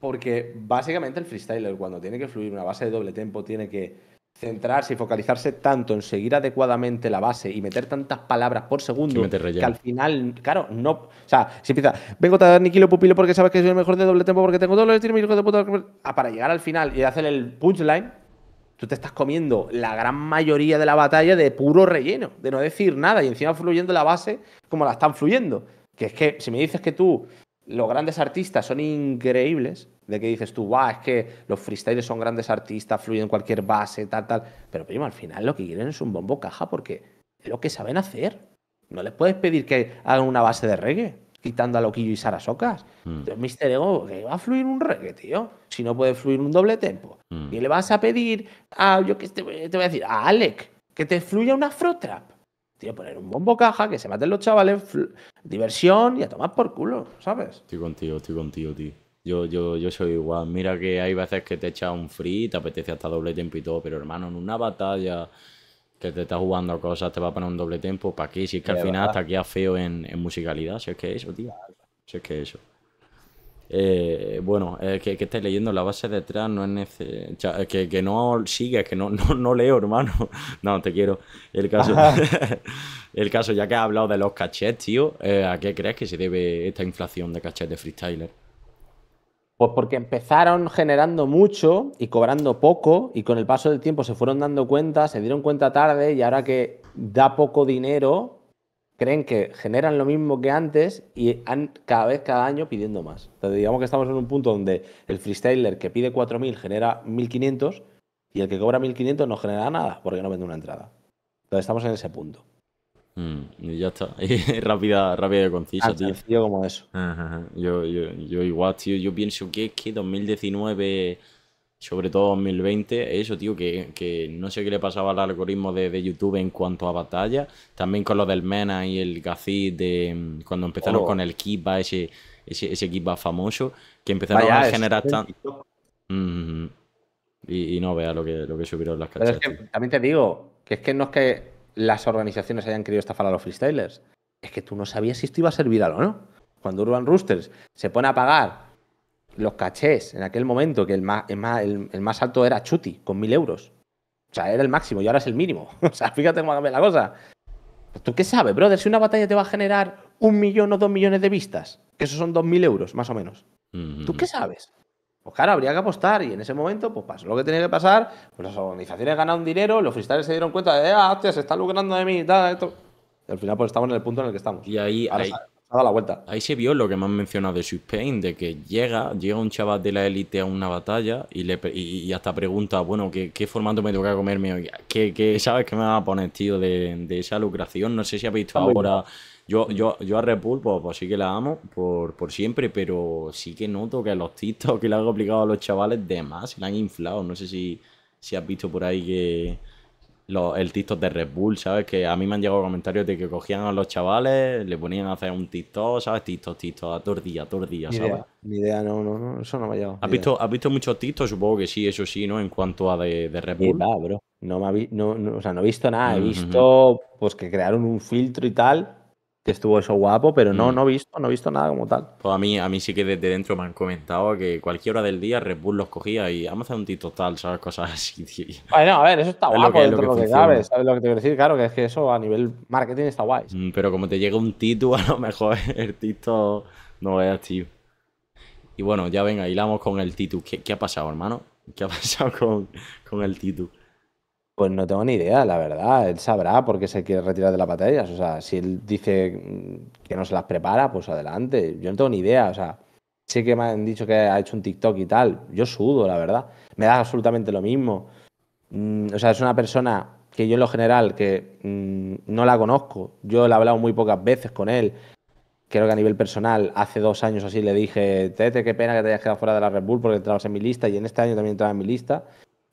Porque básicamente el freestyler, cuando tiene que fluir una base de doble tempo, tiene que centrarse y focalizarse tanto en seguir adecuadamente la base y meter tantas palabras por segundo que al final, claro, no. O sea, si empieza, vengo a dar kilo Pupilo porque sabes que soy el mejor de doble tiempo porque tengo doble los hijo de puta. Ah, para llegar al final y hacer el punchline, tú te estás comiendo la gran mayoría de la batalla de puro relleno, de no decir nada y encima fluyendo la base como la están fluyendo. Que es que si me dices que tú los grandes artistas son increíbles, de que dices tú, guau, es que los freestylers son grandes artistas, fluyen cualquier base, tal, tal. Pero primo, al final lo que quieren es un bombo caja porque es lo que saben hacer. No les puedes pedir que hagan una base de reggae, quitando a Loquillo y Sarasocas. Mm. Entonces, Mr. Ego, que va a fluir un reggae, tío. Si no puede fluir un doble tempo. Mm. Y le vas a pedir a, yo que te, voy a decir, a Alec, que te fluya una frotrap poner un bombo caja, que se maten los chavales, diversión y a tomar por culo, ¿sabes? Estoy contigo, estoy contigo, tío. Yo, yo, yo soy igual. Mira que hay veces que te echa un free, te apetece hasta doble tiempo y todo, pero hermano, en una batalla que te estás jugando a cosas, te va a poner un doble tiempo, ¿para qué? Si es que al final hasta a feo en, en musicalidad, si es que eso, tío. Si es que eso. Eh, bueno, eh, que, que estáis leyendo la base detrás, no es eh, Que, no sigues, que no, no, leo, hermano. No, te quiero. El caso, el caso, ya que has hablado de los cachets, tío, ¿a qué crees que se debe esta inflación de cachets de freestyler? Pues porque empezaron generando mucho y cobrando poco, y con el paso del tiempo se fueron dando cuenta, se dieron cuenta tarde, y ahora que da poco dinero, creen que generan lo mismo que antes y han cada vez, cada año pidiendo más. Entonces, digamos que estamos en un punto donde el freestyler que pide 4.000 genera 1.500 y el que cobra 1.500 no genera nada porque no vende una entrada. Entonces, estamos en ese punto. Mm, y ya está. rápida, rápida y concisa, tío. como eso. Yo, yo, yo, igual, tío. Yo pienso que es que 2019 sobre todo 2020, eso, tío, que, no sé qué le pasaba al algoritmo de, YouTube en cuanto a batalla. También con lo del Mena y el Gazit, de mm, cuando empezaron oh. con el Kiba, ese, ese, ese famoso, que empezaron a generar tan. Mm, y, no vea lo que, lo que subieron las cachas. que, también te digo, que es que no es que las organizaciones hayan querido estafar a los freestylers. Es que tú no sabías si esto iba a ser viral o no. Cuando Urban Roosters se pone a pagar los cachés en aquel momento, que el más, el más, alto era Chuti, con mil euros. O sea, era el máximo y ahora es el mínimo. O sea, fíjate cómo cambia la cosa. Pues, ¿Tú qué sabes, brother? Si una batalla te va a generar un millón o dos millones de vistas, que esos son dos mil euros, más o menos. ¿Tú qué sabes? Pues claro, habría que apostar y en ese momento, pues pasó lo que tenía que pasar, pues, las organizaciones ganaron dinero, los freestylers se dieron cuenta de, ah, hostia, se está lucrando de mí, tal esto. al final, pues estamos en el punto en el que estamos. Y ahí, ahí la vuelta. Ahí se vio lo que me han mencionado de Suspain, de que llega, llega un chaval de la élite a una batalla y le y, hasta pregunta, bueno, ¿qué, ¿qué, formato me toca comerme hoy? ¿Qué, qué sabes que me va a poner, tío, de, esa lucración? No sé si has visto ahora. Yo, yo, yo a Repul, pues, pues, sí que la amo por, por siempre, pero sí que noto que los títulos que le han aplicado a los chavales de más, se la han inflado. No sé si, si has visto por ahí que los, el TikTok de Red Bull, ¿sabes? Que a mí me han llegado comentarios de que cogían a los chavales, le ponían a hacer un TikTok, ¿sabes? TikTok, TikTok, a todos días todos ¿sabes? Idea, ni idea, no, no, no, eso no me ha llegado. ¿Has visto, ¿Has visto muchos TikToks? Supongo que sí, eso sí, ¿no? En cuanto a de, Red Bull. No me ha no, o sea, no he visto nada, he visto pues que crearon un filtro y tal, que estuvo eso guapo, pero no, mm. no he visto, no he visto nada como tal. Pues a mí, a mí sí que desde dentro me han comentado que cualquier hora del día Red Bull los cogía y vamos a hacer un tito tal, ¿sabes? Cosas así, Bueno, a ver, eso está guapo dentro de lo que, sabes, lo que te quiero decir? Claro, que es que eso a nivel marketing está guay. Mm, pero como te llega un tito, a lo mejor el tito no es tío. Y bueno, ya venga, hilamos con el tito. ¿Qué, ha pasado, hermano? ¿Qué ha pasado con, con el tito? Pues no tengo ni idea, la verdad. Él sabrá por qué se quiere retirar de las batallas. O sea, si él dice que no se las prepara, pues adelante. Yo no tengo ni idea. O sea, sé que me han dicho que ha hecho un TikTok y tal. Yo sudo, la verdad. Me da absolutamente lo mismo. Mm, o sea, es una persona que yo en lo general que mm, no la conozco. Yo la he hablado muy pocas veces con él. Creo que a nivel personal, hace dos años así le dije, Tete, qué pena que te hayas quedado fuera de la Red Bull porque entrabas en mi lista y en este año también entraba en mi lista.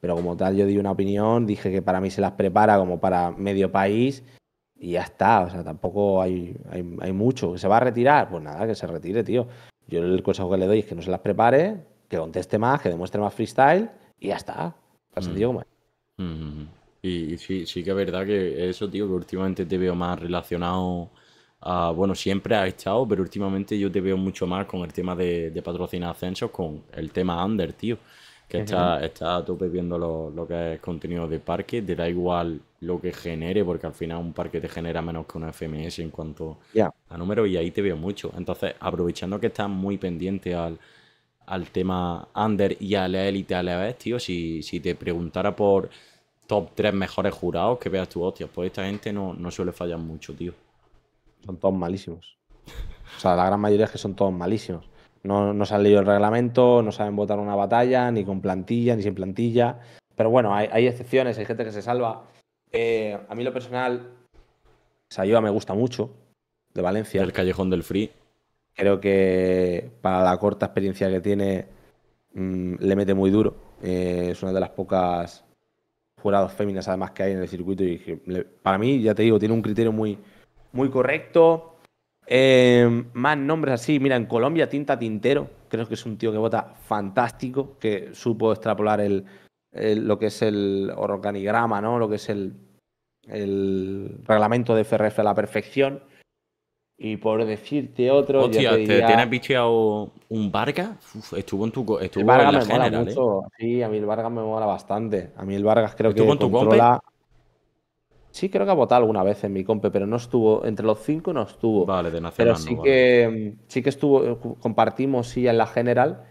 Pero como tal, yo di una opinión, dije que para mí se las prepara como para medio país y ya está. O sea, tampoco hay, hay, hay mucho. ¿Se va a retirar? Pues nada, que se retire, tío. Yo el consejo que le doy es que no se las prepare, que conteste más, que demuestre más freestyle y ya está. Sentido mm. como mm-hmm. Y, sí, sí que es verdad que eso, tío, que últimamente te veo más relacionado a, bueno, siempre has estado, pero últimamente yo te veo mucho más con el tema de, de patrocinar ascensos, con el tema under, tío que está, está a tope viendo lo, que es contenido de parque, te da igual lo que genere, porque al final un parque te genera menos que una FMS en cuanto a números y ahí te veo mucho. Entonces, aprovechando que estás muy pendiente al, tema under y a la élite a la vez, tío, si, te preguntara por top 3 mejores jurados que veas tú, hostias, pues esta gente no, no suele fallar mucho, tío. Son todos malísimos. O sea, la gran mayoría es que son todos malísimos. No, se han leído el reglamento, no saben votar una batalla, ni con plantilla, ni sin plantilla. Pero bueno, hay, excepciones, hay gente que se salva. Eh, a mí lo personal, Sayoa me gusta mucho, de Valencia. El callejón del Free. Creo que para la corta experiencia que tiene, mm, le mete muy duro. Eh, es una de las pocas jurados féminas además que hay en el circuito y para mí, ya te digo, tiene un criterio muy, muy correcto. Eh, más nombres así, mira, en Colombia Tinta Tintero, creo que es un tío que vota fantástico, que supo extrapolar el, lo que es el organigrama, ¿no? Lo que es el, reglamento de FRF a la perfección. Y por decirte otro. te, tienes un Vargas. estuvo en tu. Estuvo me ¿eh? Sí, a mí el Vargas me mola bastante. A mí el Vargas creo que. Controla... Sí, creo que ha votado alguna vez en mi compe, pero no estuvo, entre los cinco no estuvo. Vale, de nacional. Pero sí, que, sí que estuvo, compartimos sí en la general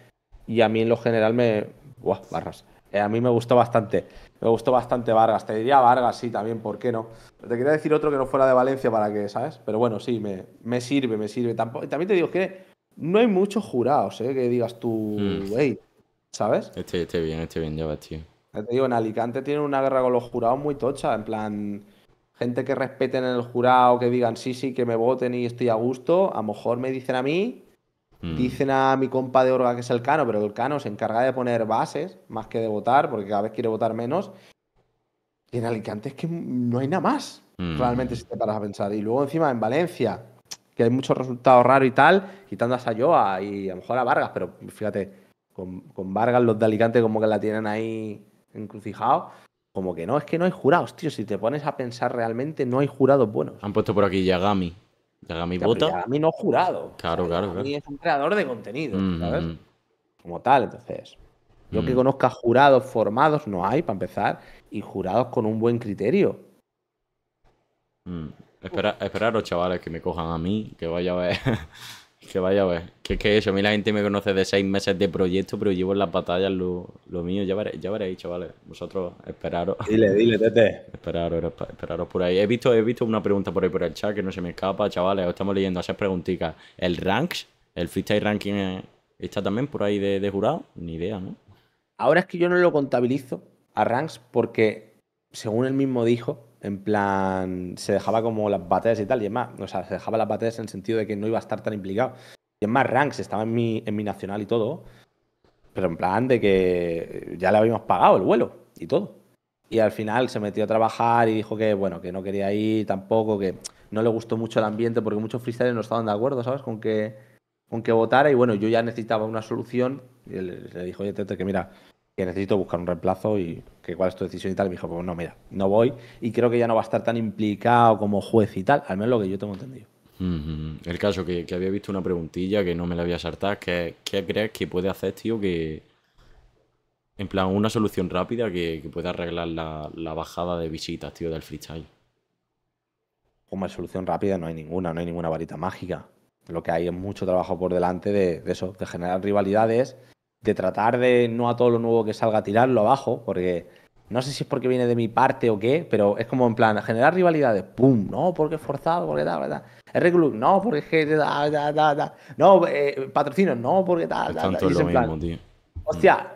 y a mí en lo general me... Buah, barras. Eh, a mí me gustó bastante. Me gustó bastante Vargas. Te diría Vargas, sí, también, ¿por qué no? te quería decir otro que no fuera de Valencia para que, ¿sabes? Pero bueno, sí, me, me sirve, me sirve. Tampoco, también te digo que no hay muchos jurados, ¿eh? Que digas tú, güey, mm. ¿sabes? bien, estoy bien, ya va, tío en Alicante tienen una guerra con los jurados muy tocha, en plan, gente que respeten el jurado, que digan sí, sí, que me voten y estoy a gusto, a lo mejor me dicen a mí, mm. dicen a mi compa de Orga que es el Cano, pero el Cano se encarga de poner bases más que de votar, porque cada vez quiere votar menos. Y en Alicante es que no hay nada más, mm. realmente, si te paras a pensar. Y luego encima en Valencia, que hay muchos resultados raros y tal, quitando a Sayoa y a lo mejor a Vargas, pero fíjate, con, con Vargas los de Alicante como que la tienen ahí encrucijado, como que no, es que no hay jurados, tío. Si te pones a pensar realmente, no hay jurados buenos. Han puesto por aquí Yagami. Yagami vota. Yagami no jurado. Claro, claro. Yagami es un creador de contenido, mm, ¿sabes? Mm, mm. Como tal, entonces. Yo que conozca jurados formados no hay, para empezar, y jurados con un buen criterio. Espera, los chavales, que me cojan a mí, que vaya a ver. Que vaya a pues, ver. Que es que eso, a mí la gente me conoce de seis meses de proyecto, pero llevo en las batallas lo, lo mío. Ya veréis, chavales. Vosotros esperaros. Dile, dile, tete. Esperaros, esperaros por ahí. He visto, he visto una pregunta por ahí por el chat que no se me escapa, chavales. Os estamos leyendo, esas preguntitas. ¿El ranks? ¿El freestyle ranking está también por ahí de, de jurado? Ni idea, ¿no? Ahora es que yo no lo contabilizo a ranks porque, según él mismo dijo, en plan, se dejaba como las baterías y tal, y es más, o sea, se dejaba las baterías en el sentido de que no iba a estar tan implicado. Y es más, Ranks estaba en mi, en nacional y todo, pero en plan de que ya le habíamos pagado el vuelo y todo. Y al final se metió a trabajar y dijo que, bueno, que no quería ir tampoco, que no le gustó mucho el ambiente porque muchos freestylers no estaban de acuerdo, ¿sabes? Con que, con que votara y bueno, yo ya necesitaba una solución. Y le, le dijo, oye, Tete, que mira, que necesito buscar un reemplazo y que cuál es tu decisión y tal. Y me dijo, pues no, mira, no voy y creo que ya no va a estar tan implicado como juez y tal, al menos lo que yo tengo entendido. El caso que, había visto una preguntilla que no me la había saltado, que ¿qué crees que puede hacer, tío, que... En plan, una solución rápida que, pueda arreglar la, bajada de visitas, tío, del freestyle? Como solución rápida no hay ninguna, no hay ninguna varita mágica. Lo que hay es mucho trabajo por delante de eso, de generar rivalidades de tratar de no a todo lo nuevo que salga tirarlo abajo, porque no sé si es porque viene de mi parte o qué, pero es como en plan, generar rivalidades, pum, no, porque es forzado, porque tal, verdad El Club, no, porque es que da, da, da, No, eh, no, porque tal, tal. Tanto lo mismo, tío. Hostia,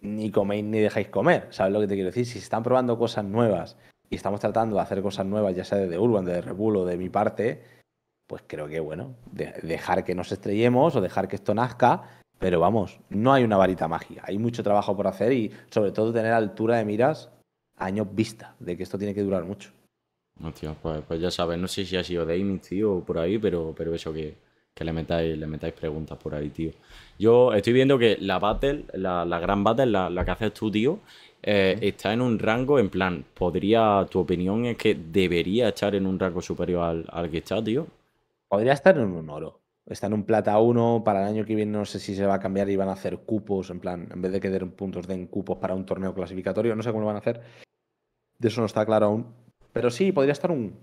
ni coméis ni dejáis comer, ¿sabes lo que te quiero decir? Si se están probando cosas nuevas y estamos tratando de hacer cosas nuevas, ya sea desde Urban, desde o de mi parte, pues creo que, bueno, dejar que nos estrellemos o dejar que esto nazca pero vamos, no hay una varita mágica. Hay mucho trabajo por hacer y sobre todo tener altura de miras años vista, de que esto tiene que durar mucho. No, pues, pues ya sabes, no sé si ha sido Damien, tío, o por ahí, pero, pero eso que, le metáis, le metáis preguntas por ahí, tío. Yo estoy viendo que la battle, la, gran battle, la, que haces tú, tío, eh, está en un rango, en plan, podría, tu opinión es que debería estar en un rango superior al que está, tío. Podría estar en un oro. Está en un plata 1, para el año que viene no sé si se va a cambiar y van a hacer cupos, en plan, en vez de que den puntos, den cupos para un torneo clasificatorio, no sé cómo lo van a hacer. De eso no está claro aún. Pero sí, podría estar un,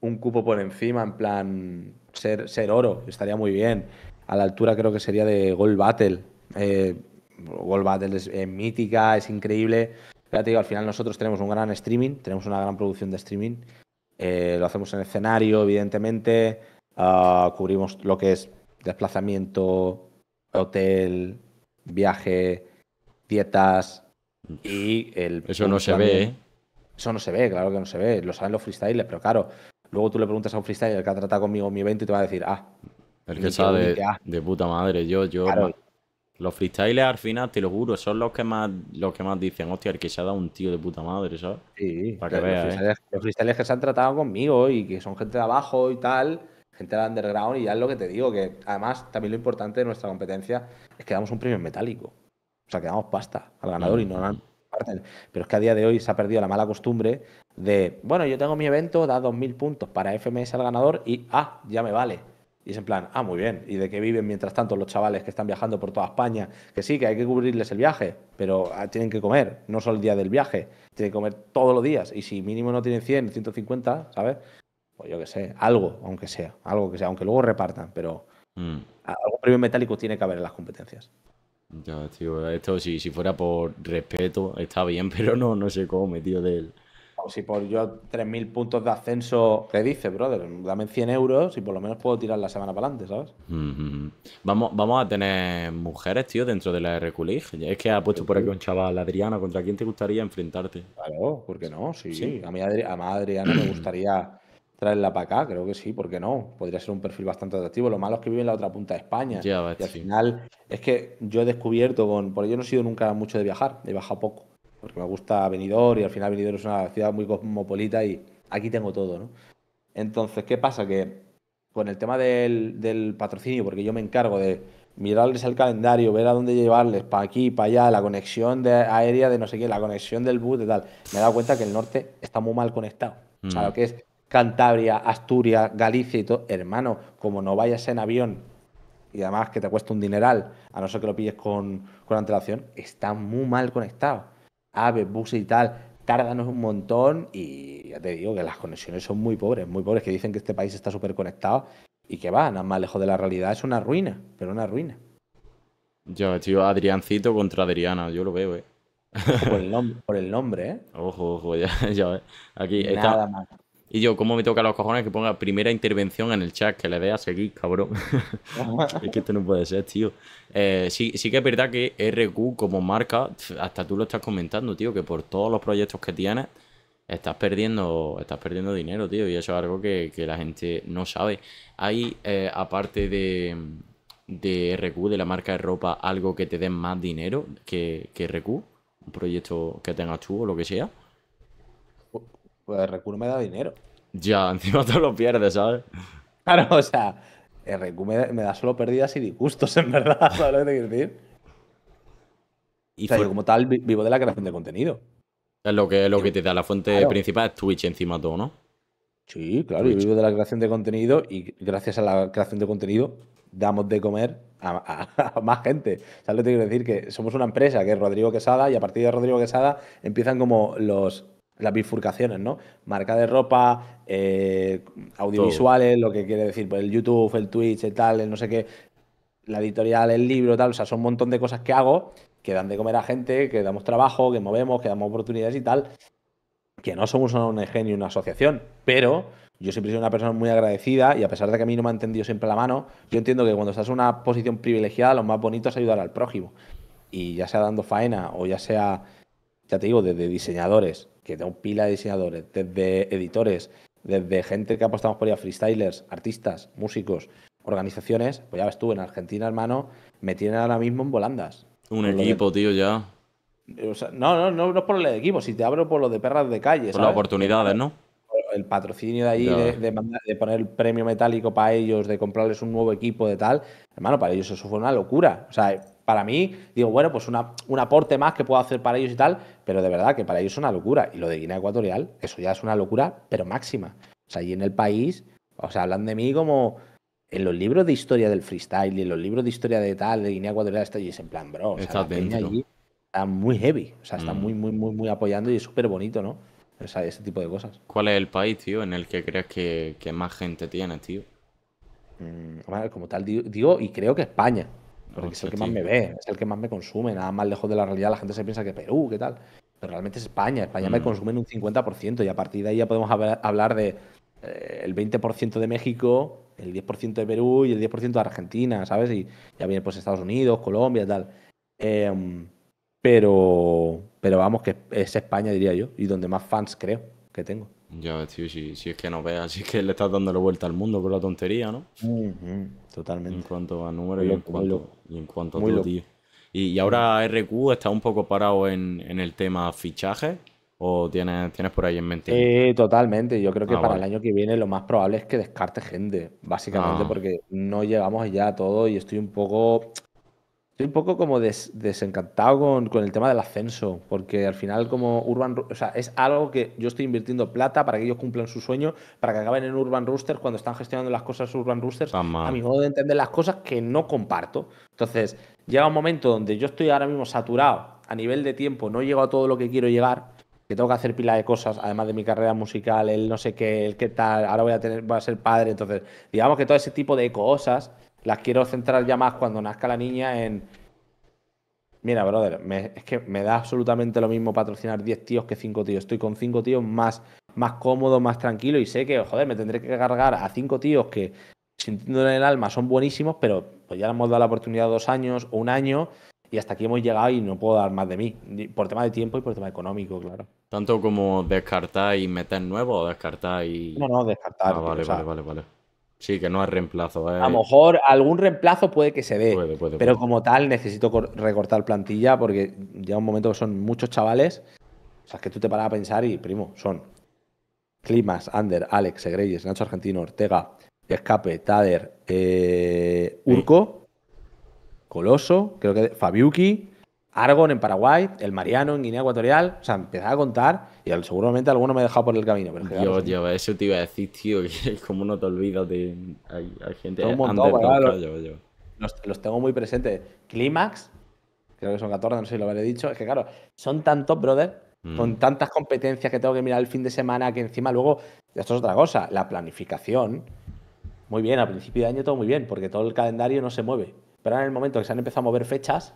un cupo por encima, en plan, ser, ser oro, estaría muy bien. A la altura creo que sería de Gold Battle. Eh, Gold Battle es, mítica, es increíble. digo, al final nosotros tenemos un gran streaming, tenemos una gran producción de streaming. Eh, lo hacemos en escenario, evidentemente. Ah, cubrimos lo que es desplazamiento, hotel, viaje, dietas y el... Eso no se ve, ¿eh? Eso no se ve, claro que no se ve. Lo saben los freestylers, pero claro, luego tú le preguntas a un freestyler que ha tratado conmigo mi evento y te va a decir, ah... El que sabe ah". de, puta madre, yo, yo... Los freestylers al final, te lo juro, son los que más los que más dicen, hostia, el que se ha dado un tío de puta madre, ¿sabes? Sí, Para que veas, ¿eh? los freestylers que se han tratado conmigo y que son gente de abajo y tal, gente de underground y ya es lo que te digo, que además también lo importante de nuestra competencia es que damos un premio metálico. O sea, que damos pasta al ganador y no la Pero es que a día de hoy se ha perdido la mala costumbre de, bueno, yo tengo mi evento, da 2.000 puntos para FMS al ganador y, ah, ya me vale. Y es en plan, ah, muy bien. ¿Y de qué viven mientras tanto los chavales que están viajando por toda España? Que sí, que hay que cubrirles el viaje, pero ah, tienen que comer, no solo el día del viaje, tienen que comer todos los días. Y si mínimo no tienen 100, 150, ¿sabes? Pues yo qué sé, algo, aunque sea, algo que sea, aunque luego repartan, pero mm. algún premio metálico tiene que haber en las competencias. Ya, tío, esto si, si fuera por respeto está bien, pero no, no se come, tío, él. O si por yo 3.000 puntos de ascenso, ¿qué dices, brother? Dame 100 euros y por lo menos puedo tirar la semana para adelante, ¿sabes? Mm-hmm. vamos, vamos a tener mujeres, tío, dentro de la RQ Es que ha puesto por aquí un chaval, Adriana, ¿contra quién te gustaría enfrentarte? Claro, ¿por qué no? Sí, sí. A mí a Adriana me gustaría traerla para acá, creo que sí, porque no? Podría ser un perfil bastante atractivo. Lo malo es que vive en la otra punta de España. y al final, es que yo he descubierto con. Por ello no he sido nunca mucho de viajar, he viajado poco. Porque me gusta Benidorm y al final Benidorm es una ciudad muy cosmopolita y aquí tengo todo, ¿no? Entonces, ¿qué pasa? Que con el tema del, patrocinio, porque yo me encargo de mirarles el calendario, ver a dónde llevarles, para aquí, para allá, la conexión de aérea de no sé qué, la conexión del bus, de tal. Me he dado cuenta que el norte está muy mal conectado. O sea, mm. lo que es Cantabria, Asturias, Galicia y todo. Hermano, como no vayas en avión y además que te cuesta un dineral, a no ser que lo pilles con, con antelación, está muy mal conectado. Aves, buses y tal, tardan un montón y ya te digo que las conexiones son muy pobres, muy pobres, que dicen que este país está súper conectado y que va, nada más lejos de la realidad, es una ruina, pero una ruina. Yo, tío, Adriancito contra Adriana, yo lo veo, eh. Por el, nombre, ¿eh? Ojo, ojo, ya, ya eh. Aquí Nada más. Y yo, ¿cómo me toca los cojones que ponga primera intervención en el chat? Que le dé a seguir, cabrón. es que esto no puede ser, tío. Eh, sí, sí que es verdad que RQ como marca, hasta tú lo estás comentando, tío, que por todos los proyectos que tienes, estás perdiendo, estás perdiendo dinero, tío. Y eso es algo que, la gente no sabe. Hay, eh, aparte de, RQ, de la marca de ropa, algo que te dé más dinero que, que RQ, un proyecto que tengas tú o lo que sea. Pues Recu no me da dinero. Ya, encima tú lo pierdes, ¿sabes? Claro, o sea, RQ me, me da solo pérdidas y disgustos, en verdad, ¿sabes lo que te quiero decir? Y como tal vivo de la creación de contenido. Es lo que, lo que te da la fuente principal, es Twitch encima todo, ¿no? Sí, claro, yo vivo de la creación de contenido y gracias a la creación de contenido damos de comer a, más gente. ¿Sabes lo que quiero decir? Que somos una empresa que es Rodrigo Quesada y a partir de Rodrigo Quesada empiezan como los las bifurcaciones, ¿no? Marca de ropa, eh, audiovisuales, lo que quiere decir, pues el YouTube, el Twitch, el tal, el no sé qué, la editorial, el libro, tal, o sea, son un montón de cosas que hago que dan de comer a gente, que damos trabajo, que movemos, que damos oportunidades y tal, que no somos una ONG ni una asociación, pero yo siempre soy una persona muy agradecida y a pesar de que a mí no me han entendido siempre la mano, yo entiendo que cuando estás en una posición privilegiada, lo más bonito es ayudar al prójimo. Y ya sea dando faena o ya sea, ya te digo, desde diseñadores que un pila de diseñadores, desde editores, desde gente que apostamos por a freestylers, artistas, músicos, organizaciones, pues ya ves tú, en Argentina, hermano, me tienen ahora mismo en volandas. Un equipo, tío, ya. no, no, no, es por el equipo, si te abro por lo de perras de calle. Por las oportunidades, ¿no? El patrocinio de allí, de, poner el premio metálico para ellos, de comprarles un nuevo equipo, de tal. Hermano, para ellos eso fue una locura. O sea, para mí, digo, bueno, pues una, un aporte más que puedo hacer para ellos y tal, pero de verdad que para ellos es una locura. Y lo de Guinea Ecuatorial, eso ya es una locura, pero máxima. O sea, allí en el país, o sea, hablan de mí como en los libros de historia del freestyle y en los libros de historia de tal, de Guinea Ecuatorial, está allí, es en plan, bro. está allí está muy heavy, o sea, está mm. muy, muy, muy, muy apoyando y es súper bonito, ¿no? O sea, ese tipo de cosas. ¿Cuál es el país, tío, en el que crees que, más gente tiene, tío? Mm, como tal, digo, y creo que España porque es el que más me ve, es el que más me consume, nada más lejos de la realidad, la gente se piensa que Perú, ¿qué tal? Pero realmente es España, España me mm. consume en un 50% y a partir de ahí ya podemos hablar de eh, el 20% de México, el 10% de Perú y el 10% de Argentina, ¿sabes? Y ya viene pues Estados Unidos, Colombia, tal. Em, pero, pero vamos, que es España, diría yo, y donde más fans creo que tengo. Ya tío, si, es que no veas, si es que le estás la vuelta al mundo con la tontería, ¿no? Totalmente. En cuanto a números y, en cuanto, y a todo, tío. Y, ahora RQ está un poco parado en, el tema fichaje. ¿O tienes, tienes por ahí en mente? Eh, totalmente. Yo creo que ah, para el año que viene lo más probable es que descarte gente, básicamente, ah. porque no llegamos ya a todo y estoy un poco Estoy un poco como desencantado con, el tema del ascenso, porque al final como Urban, o sea, es algo que yo estoy invirtiendo plata para que ellos cumplan su sueño, para que acaben en Urban Roosters cuando están gestionando las cosas Urban Roosters, a mi modo de entender las cosas que no comparto. Entonces, llega un momento donde yo estoy ahora mismo saturado a nivel de tiempo, no llego a todo lo que quiero llegar, que tengo que hacer pila de cosas, además de mi carrera musical, el no sé qué, el qué tal, ahora voy a tener voy a ser padre, entonces, digamos que todo ese tipo de cosas las quiero centrar ya más cuando nazca la niña en. Mira, brother, es que me da absolutamente lo mismo patrocinar 10 tíos que 5 tíos. Estoy con 5 tíos más, más cómodo, más tranquilo y sé que, joder, me tendré que cargar a 5 tíos que, sintiéndole en el alma, son buenísimos, pero pues ya le hemos dado la oportunidad dos años o un año y hasta aquí hemos llegado y no puedo dar más de mí, por tema de tiempo y por tema económico, claro. Tanto como descartar y meter nuevo o descartar y... No, no, descartar. Ah, vale, vale, vale. Sí, que no hay reemplazo. ¿eh? A lo mejor algún reemplazo puede que se dé, pero como tal necesito recortar plantilla porque ya un momento que son muchos chavales. O sea, es que tú te paras a pensar y, primo, son Climas, Ander, Alex, Segreyes, Nacho Argentino, Ortega, Escape, Tader, eh, Urco, Coloso, creo que Fabiuki, Argon en Paraguay, el Mariano en Guinea Ecuatorial. O sea, empezar a contar y seguramente alguno me ha dejado por el camino. Pero yo yo, eso te iba a decir, tío, como no te olvidas de. Hay, gente. los, Los, tengo muy presentes. Climax, creo que son 14, no sé si lo habré dicho. Es que, claro, son tantos, brother, mm. con tantas competencias que tengo que mirar el fin de semana, que encima luego. Esto es otra cosa, la planificación. Muy bien, a principio de año todo muy bien, porque todo el calendario no se mueve. Pero en el momento que se han empezado a mover fechas,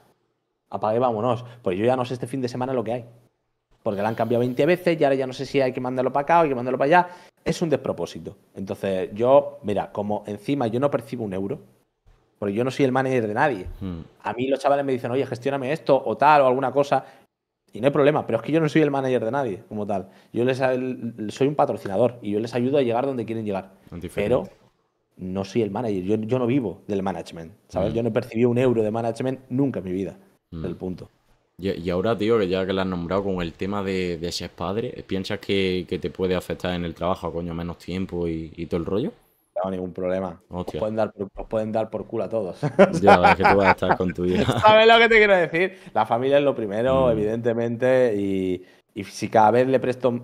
apague, vámonos. Pues yo ya no sé este fin de semana lo que hay porque la han cambiado 20 veces y ahora ya no sé si hay que mandarlo para acá o hay que mandarlo para allá. Es un despropósito. Entonces, yo, mira, como encima yo no percibo un euro, porque yo no soy el manager de nadie. Hmm. A mí los chavales me dicen, oye, gestióname esto o tal o alguna cosa. Y no hay problema, pero es que yo no soy el manager de nadie como tal. Yo les soy un patrocinador y yo les ayudo a llegar donde quieren llegar. Pero no soy el manager, yo, no vivo del management. ¿sabes? Hmm. Yo no he un euro de management nunca en mi vida. Hmm. El punto. Y, ahora, tío, que ya que la has nombrado con el tema de, de ser padre, ¿piensas que, te puede afectar en el trabajo, coño, menos tiempo y, todo el rollo? No, ningún problema. Os pueden, dar, por culo a todos. Ya, es que tú vas a estar con tu hija. ¿Sabes lo que te quiero decir? La familia es lo primero, mm. evidentemente, y, y si cada vez le presto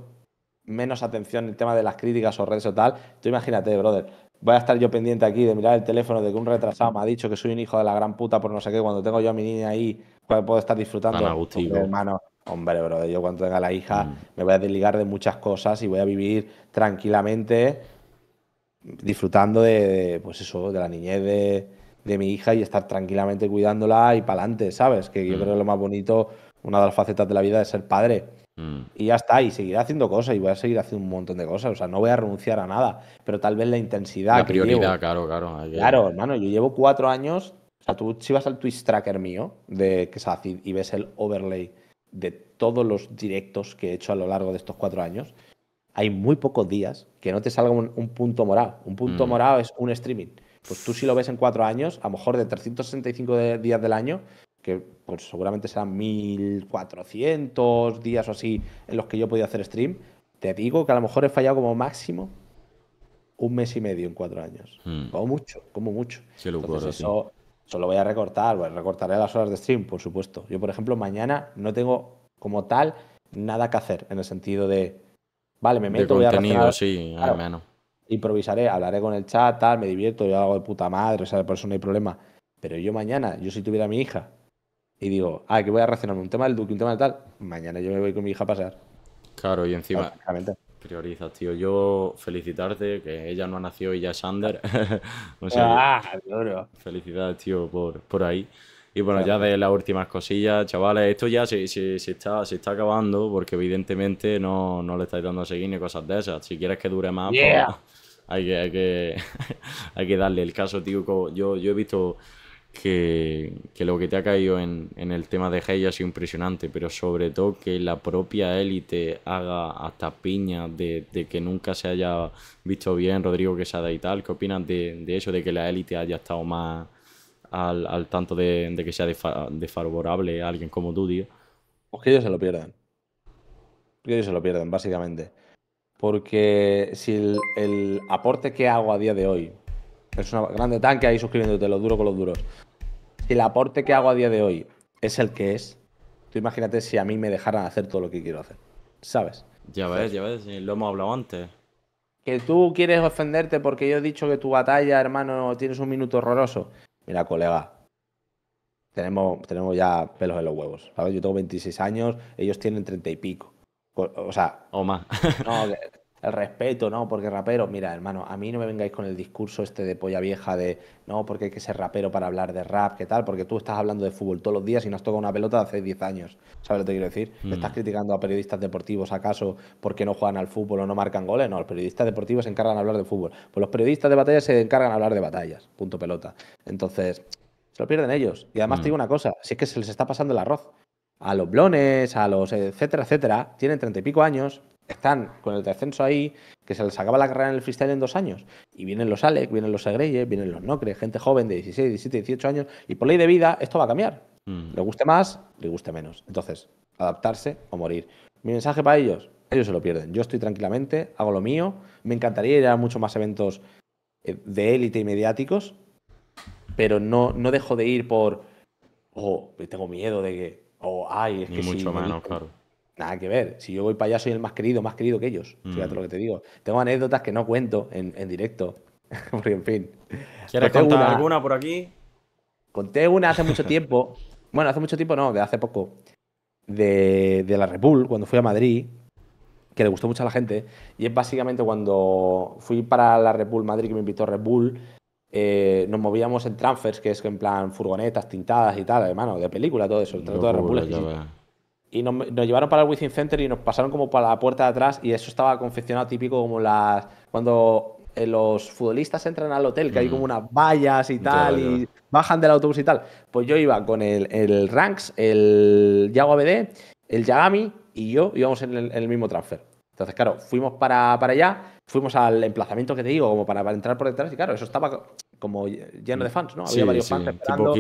menos atención el tema de las críticas o redes o tal, tú imagínate, brother, voy a estar yo pendiente aquí de mirar el teléfono de que un retrasado me ha dicho que soy un hijo de la gran puta por no sé qué, cuando tengo yo a mi niña ahí pues, puedo estar disfrutando. con hermano, hombre, bro, yo cuando tenga la hija mm. me voy a desligar de muchas cosas y voy a vivir tranquilamente disfrutando de, pues eso, de la niñez de, mi hija y estar tranquilamente cuidándola y para adelante, ¿sabes? Que yo mm. creo que lo más bonito, una de las facetas de la vida es ser padre. Mm. Y ya está, y seguiré haciendo cosas y voy a seguir haciendo un montón de cosas. O sea, no voy a renunciar a nada, pero tal vez la intensidad. La prioridad, claro, claro. Claro, hermano, yo llevo cuatro años o sea, tú si vas al Twitch tracker mío de Kesacid y ves el overlay de todos los directos que he hecho a lo largo de estos cuatro años, hay muy pocos días que no te salga un, punto morado. Un punto mm. morado es un streaming. Pues tú si lo ves en cuatro años, a lo mejor de 365 días del año, que pues seguramente serán 1400 días o así en los que yo he podido hacer stream, te digo que a lo mejor he fallado como máximo un mes y medio en cuatro años. Mm. Como mucho, como mucho. Solo voy a recortar, recortaré las horas de stream, por supuesto. Yo, por ejemplo, mañana no tengo como tal nada que hacer en el sentido de, vale, me meto, voy a sí, Improvisaré, hablaré con el chat, tal, me divierto, yo hago de puta madre, o sea, por eso no hay problema. Pero yo mañana, yo si tuviera a mi hija y digo, ah, que voy a reaccionar un tema del Duque, un tema del tal, mañana yo me voy con mi hija a pasar. Claro, y encima. Exactamente priorizas, tío. Yo felicitarte, que ella no ha nacido y ya es Sander. o sea, ah, felicidades, tío, por, por ahí. Y bueno, ya de las últimas cosillas, chavales, esto ya se, se, se, está, se está acabando porque evidentemente no, no le estáis dando a seguir ni cosas de esas. Si quieres que dure más, pues hay que, hay que, hay que darle el caso, tío. Yo, yo he visto que, lo que te ha caído en, el tema de Hey ha sido impresionante, pero sobre todo que la propia élite haga hasta piña de, que nunca se haya visto bien Rodrigo Quesada y tal. ¿Qué opinas de, eso, de que la élite haya estado más al, tanto de, que sea desfavorable a alguien como tú, tío? Pues que ellos se lo pierdan. Que ellos se lo pierdan, básicamente. Porque si el, aporte que hago a día de hoy es una grande tanque ahí suscribiéndote, lo duro con los duros si el aporte que hago a día de hoy es el que es, tú imagínate si a mí me dejaran hacer todo lo que quiero hacer, ¿sabes? Ya ves, ya ves, lo hemos hablado antes. Que tú quieres ofenderte porque yo he dicho que tu batalla, hermano, tienes un minuto horroroso. Mira, colega, tenemos, tenemos ya pelos en los huevos, ¿sabes? Yo tengo 26 años, ellos tienen 30 y pico. O sea... O más. no, el respeto, no, porque rapero, mira, hermano, a mí no me vengáis con el discurso este de polla vieja de, no, porque hay que ser rapero para hablar de rap, qué tal, porque tú estás hablando de fútbol todos los días y no has tocado una pelota hace 10 años, ¿sabes lo que te quiero decir? Mm. ¿Estás criticando a periodistas deportivos acaso porque no juegan al fútbol o no marcan goles? No, los periodistas deportivos se encargan de hablar de fútbol, pues los periodistas de batallas se encargan de hablar de batallas, punto pelota. Entonces, se lo pierden ellos. Y además te digo mm. una cosa, si es que se les está pasando el arroz. A los blones, a los etcétera, etcétera, tienen treinta y pico años, están con el descenso ahí, que se les acaba la carrera en el freestyle en dos años. Y vienen los Alec, vienen los Segreye, vienen los Nocre, gente joven de 16, 17, 18 años. Y por ley de vida, esto va a cambiar. Mm. Le guste más, le guste menos. Entonces, adaptarse o morir. Mi mensaje para ellos, ellos se lo pierden. Yo estoy tranquilamente, hago lo mío. Me encantaría ir a muchos más eventos eh, de élite y mediáticos, pero no, no dejo de ir por, oh, tengo miedo de que, oh, ay, es que mucho menos, claro Nada que ver. Si yo voy para allá, soy el más querido, más querido que ellos. Mm. Fíjate lo que te digo. Tengo anécdotas que no cuento en, directo. Porque, en fin. ¿Quieres contar alguna por aquí? Conté una hace mucho tiempo. bueno, hace mucho tiempo no, de hace poco. De, de la Repul, cuando fui a Madrid, que le gustó mucho a la gente. Y es básicamente cuando fui para la Red Madrid, que me invitó Red Bull, eh, nos movíamos en transfers, que es en plan furgonetas tintadas y tal, hermano, de película, todo eso. El de y nos, llevaron para el Within Center y nos pasaron como para la puerta de atrás y eso estaba confeccionado típico como las cuando eh, los futbolistas entran al hotel que hay como mm. unas vallas y tal y bajan del autobús y tal pues yo iba con el, Ranks el Yago ABD el Yagami y yo íbamos en el, mismo transfer entonces claro fuimos para, allá fuimos al emplazamiento que te digo como para, entrar por detrás y claro eso estaba como lleno de mm. fans no había varios fans tipo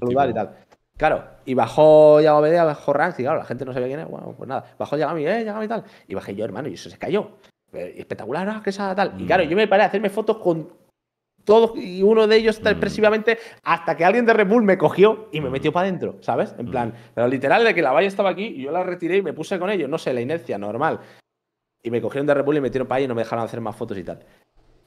saludar y tal Claro, y bajó Yagami, bajó Ranks, y claro, la gente no sabía quién era, bueno, pues nada, bajó Yagami, eh, Yagami tal, y bajé yo, hermano, y eso se cayó. Eh, espectacular, ¿no? Ah, que esa tal. Y claro, mm. yo me paré a hacerme fotos con todos y uno de ellos mm. expresivamente hasta que alguien de Red me cogió y me mm. metió para adentro, ¿sabes? En plan, pero literal de que la valla estaba aquí y yo la retiré y me puse con ellos, no sé, la inercia normal. Y me cogieron de Red y me metieron para ahí y no me dejaron hacer más fotos y tal.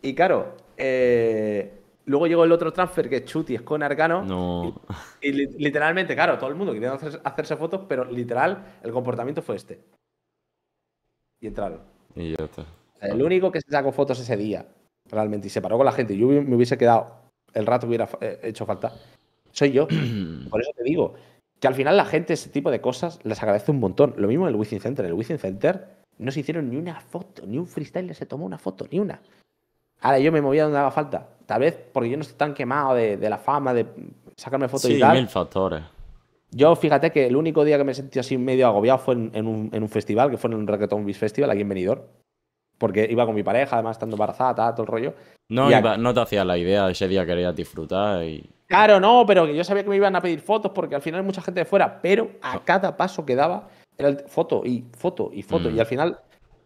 Y claro, eh, Luego llegó el otro transfer que es Chuti, es con Arcano. No. Y, literalmente, claro, todo el mundo quería hacerse, fotos, pero literal, el comportamiento fue este. Y entraron. Y ya está. El único que se sacó fotos ese día, realmente, y se paró con la gente. Yo me hubiese quedado, el rato hubiera eh, hecho falta. Soy yo. Por eso te digo que al final la gente ese tipo de cosas les agradece un montón. Lo mismo en el Within Center. En el Within Center no se hicieron ni una foto, ni un freestyle se tomó una foto, ni una. Ahora yo me movía donde daba falta. Tal vez porque yo no estoy tan quemado de, la fama, de sacarme fotos y tal. Sí, mil factores. Yo fíjate que el único día que me sentí así medio agobiado fue en, un, festival, que fue en un Reggaeton bis Festival aquí en Benidorm. Porque iba con mi pareja, además estando embarazada, todo el rollo. No, no te hacías la idea, ese día querías disfrutar y... Claro, no, pero yo sabía que me iban a pedir fotos porque al final hay mucha gente de fuera, pero a ah. cada paso que daba era foto y foto y foto. Mm. Y al final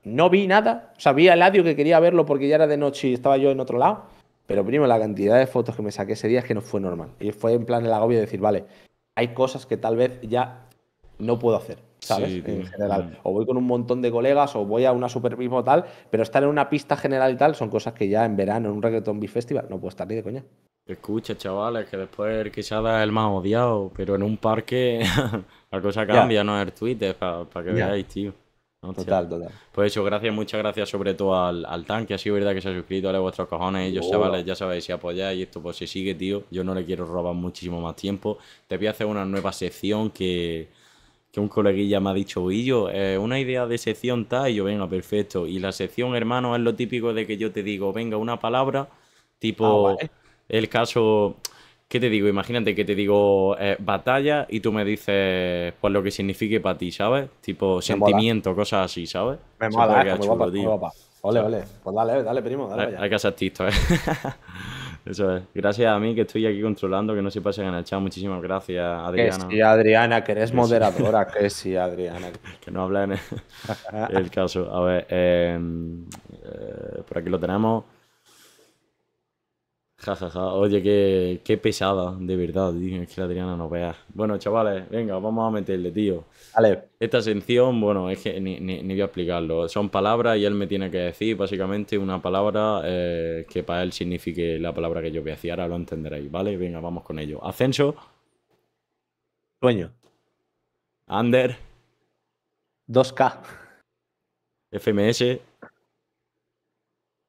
no vi nada. O sea, vi que quería verlo porque ya era de noche y estaba yo en otro lado. Pero, primo, la cantidad de fotos que me saqué ese día es que no fue normal. Y fue en plan el agobio de decir, vale, hay cosas que tal vez ya no puedo hacer, ¿sabes? en general. Mm. O voy con un montón de colegas, o voy a una super o tal, pero estar en una pista general y tal son cosas que ya en verano, en un reggaeton festival, no puedo estar ni de coña. Escucha, chavales, que después quizás es el más odiado, pero en un parque la cosa cambia, no es el Twitter, para que veáis, tío. Total, total. Pues eso, gracias, muchas gracias sobre todo al, al tanque, ha sido verdad que se ha suscrito, a vuestros cojones, ellos oh. ya sabéis, si apoyáis y esto, pues se sigue, tío. Yo no le quiero robar muchísimo más tiempo. Te voy a hacer una nueva sección que, que un coleguilla me ha dicho, Guillo, eh, una idea de sección tal, y yo, venga, perfecto. Y la sección, hermano, es lo típico de que yo te digo, venga, una palabra, tipo... Ah, el caso, ¿Qué te digo? Imagínate que te digo eh, batalla y tú me dices pues lo que signifique para ti, ¿sabes? Tipo sentimiento, cosas así, ¿sabes? Me mola, eh, Ole, ole. Pues dale, dale, primo, dale. Hay, que ser ¿eh? Eso es. Gracias a mí que estoy aquí controlando, que no se pasen en el chat. Muchísimas gracias, Adriana. Que sí, Adriana, que eres moderadora. que sí, Adriana. que no hablen el caso. A ver, em, eh, por aquí lo tenemos. Ja, ja, Oye, qué, pesada, de verdad, tío. Es que la Adriana no vea Bueno, chavales, venga, vamos a meterle, tío. Vale. Esta ascensión bueno, es que ni, voy a explicarlo. Son palabras y él me tiene que decir, básicamente, una palabra eh, que para él signifique la palabra que yo voy a decir. Ahora lo entenderéis, ¿vale? Venga, vamos con ello. Ascenso. Sueño. Under. 2K. FMS.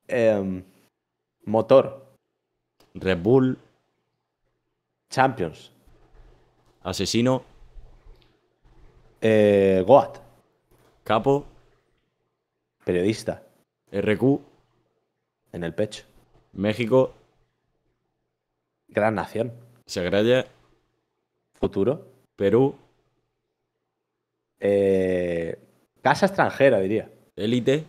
Em, motor. Red Bull, Champions, Asesino, eh, Goat, Capo, Periodista, RQ, En el pecho, México, Gran Nación, Sagraya, Futuro, Perú, eh, Casa extranjera, diría. Élite.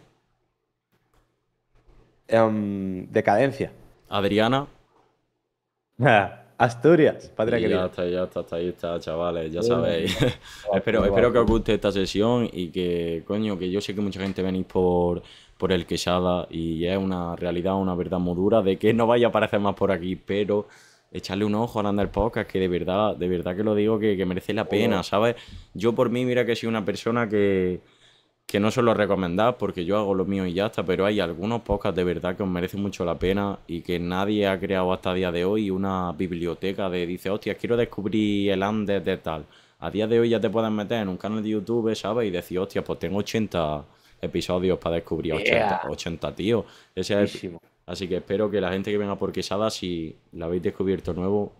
Em, decadencia. Adriana. Asturias, patria querida. Ya está, ya está, ya está, chavales, ya sabéis. espero, espero que os guste esta sesión y que, coño, que yo sé que mucha gente venís por, por el Quesada y es una realidad, una verdad muy dura de que no vaya a aparecer más por aquí, pero echarle un ojo a Under Podcast, que de verdad, de verdad que lo digo, que merece la pena, ¿sabes? Yo por mí, mira que soy una persona que que no solo recomendar porque yo hago lo mío y ya está, pero hay algunos podcasts de verdad que os merecen mucho la pena y que nadie ha creado hasta día de hoy una biblioteca de dice, hostia, quiero descubrir el Andes de tal. A día de hoy ya te puedes meter en un canal de YouTube, ¿sabes? Y decir, hostia, pues tengo 80 episodios para descubrir 80, tíos. Así que espero que la gente que venga por Quesada, si la habéis descubierto nuevo,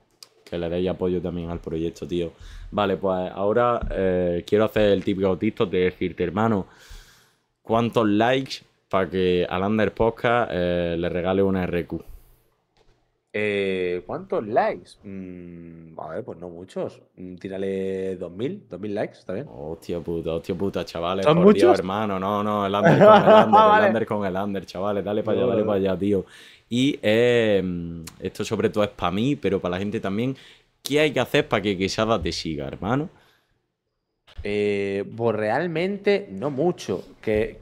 que le deis apoyo también al proyecto, tío. Vale, pues ahora eh, quiero hacer el típico autisto de decirte, hermano, ¿cuántos likes para que al Under Posca eh, le regale una RQ? Eh, ¿Cuántos likes? Mm, a ver, pues no muchos. Mm, tírale 2000, 2000 likes, ¿está bien? Hostia puta, hostia puta, chavales. ¿Son por Dios, hermano, no, no, el under con el under, el under con el under, chavales, dale para allá, dale para allá, tío. Y em, esto sobre todo es para mí, pero para la gente también. ¿Qué hay que hacer para que Quesada te siga, hermano? Eh, pues realmente no mucho. Que,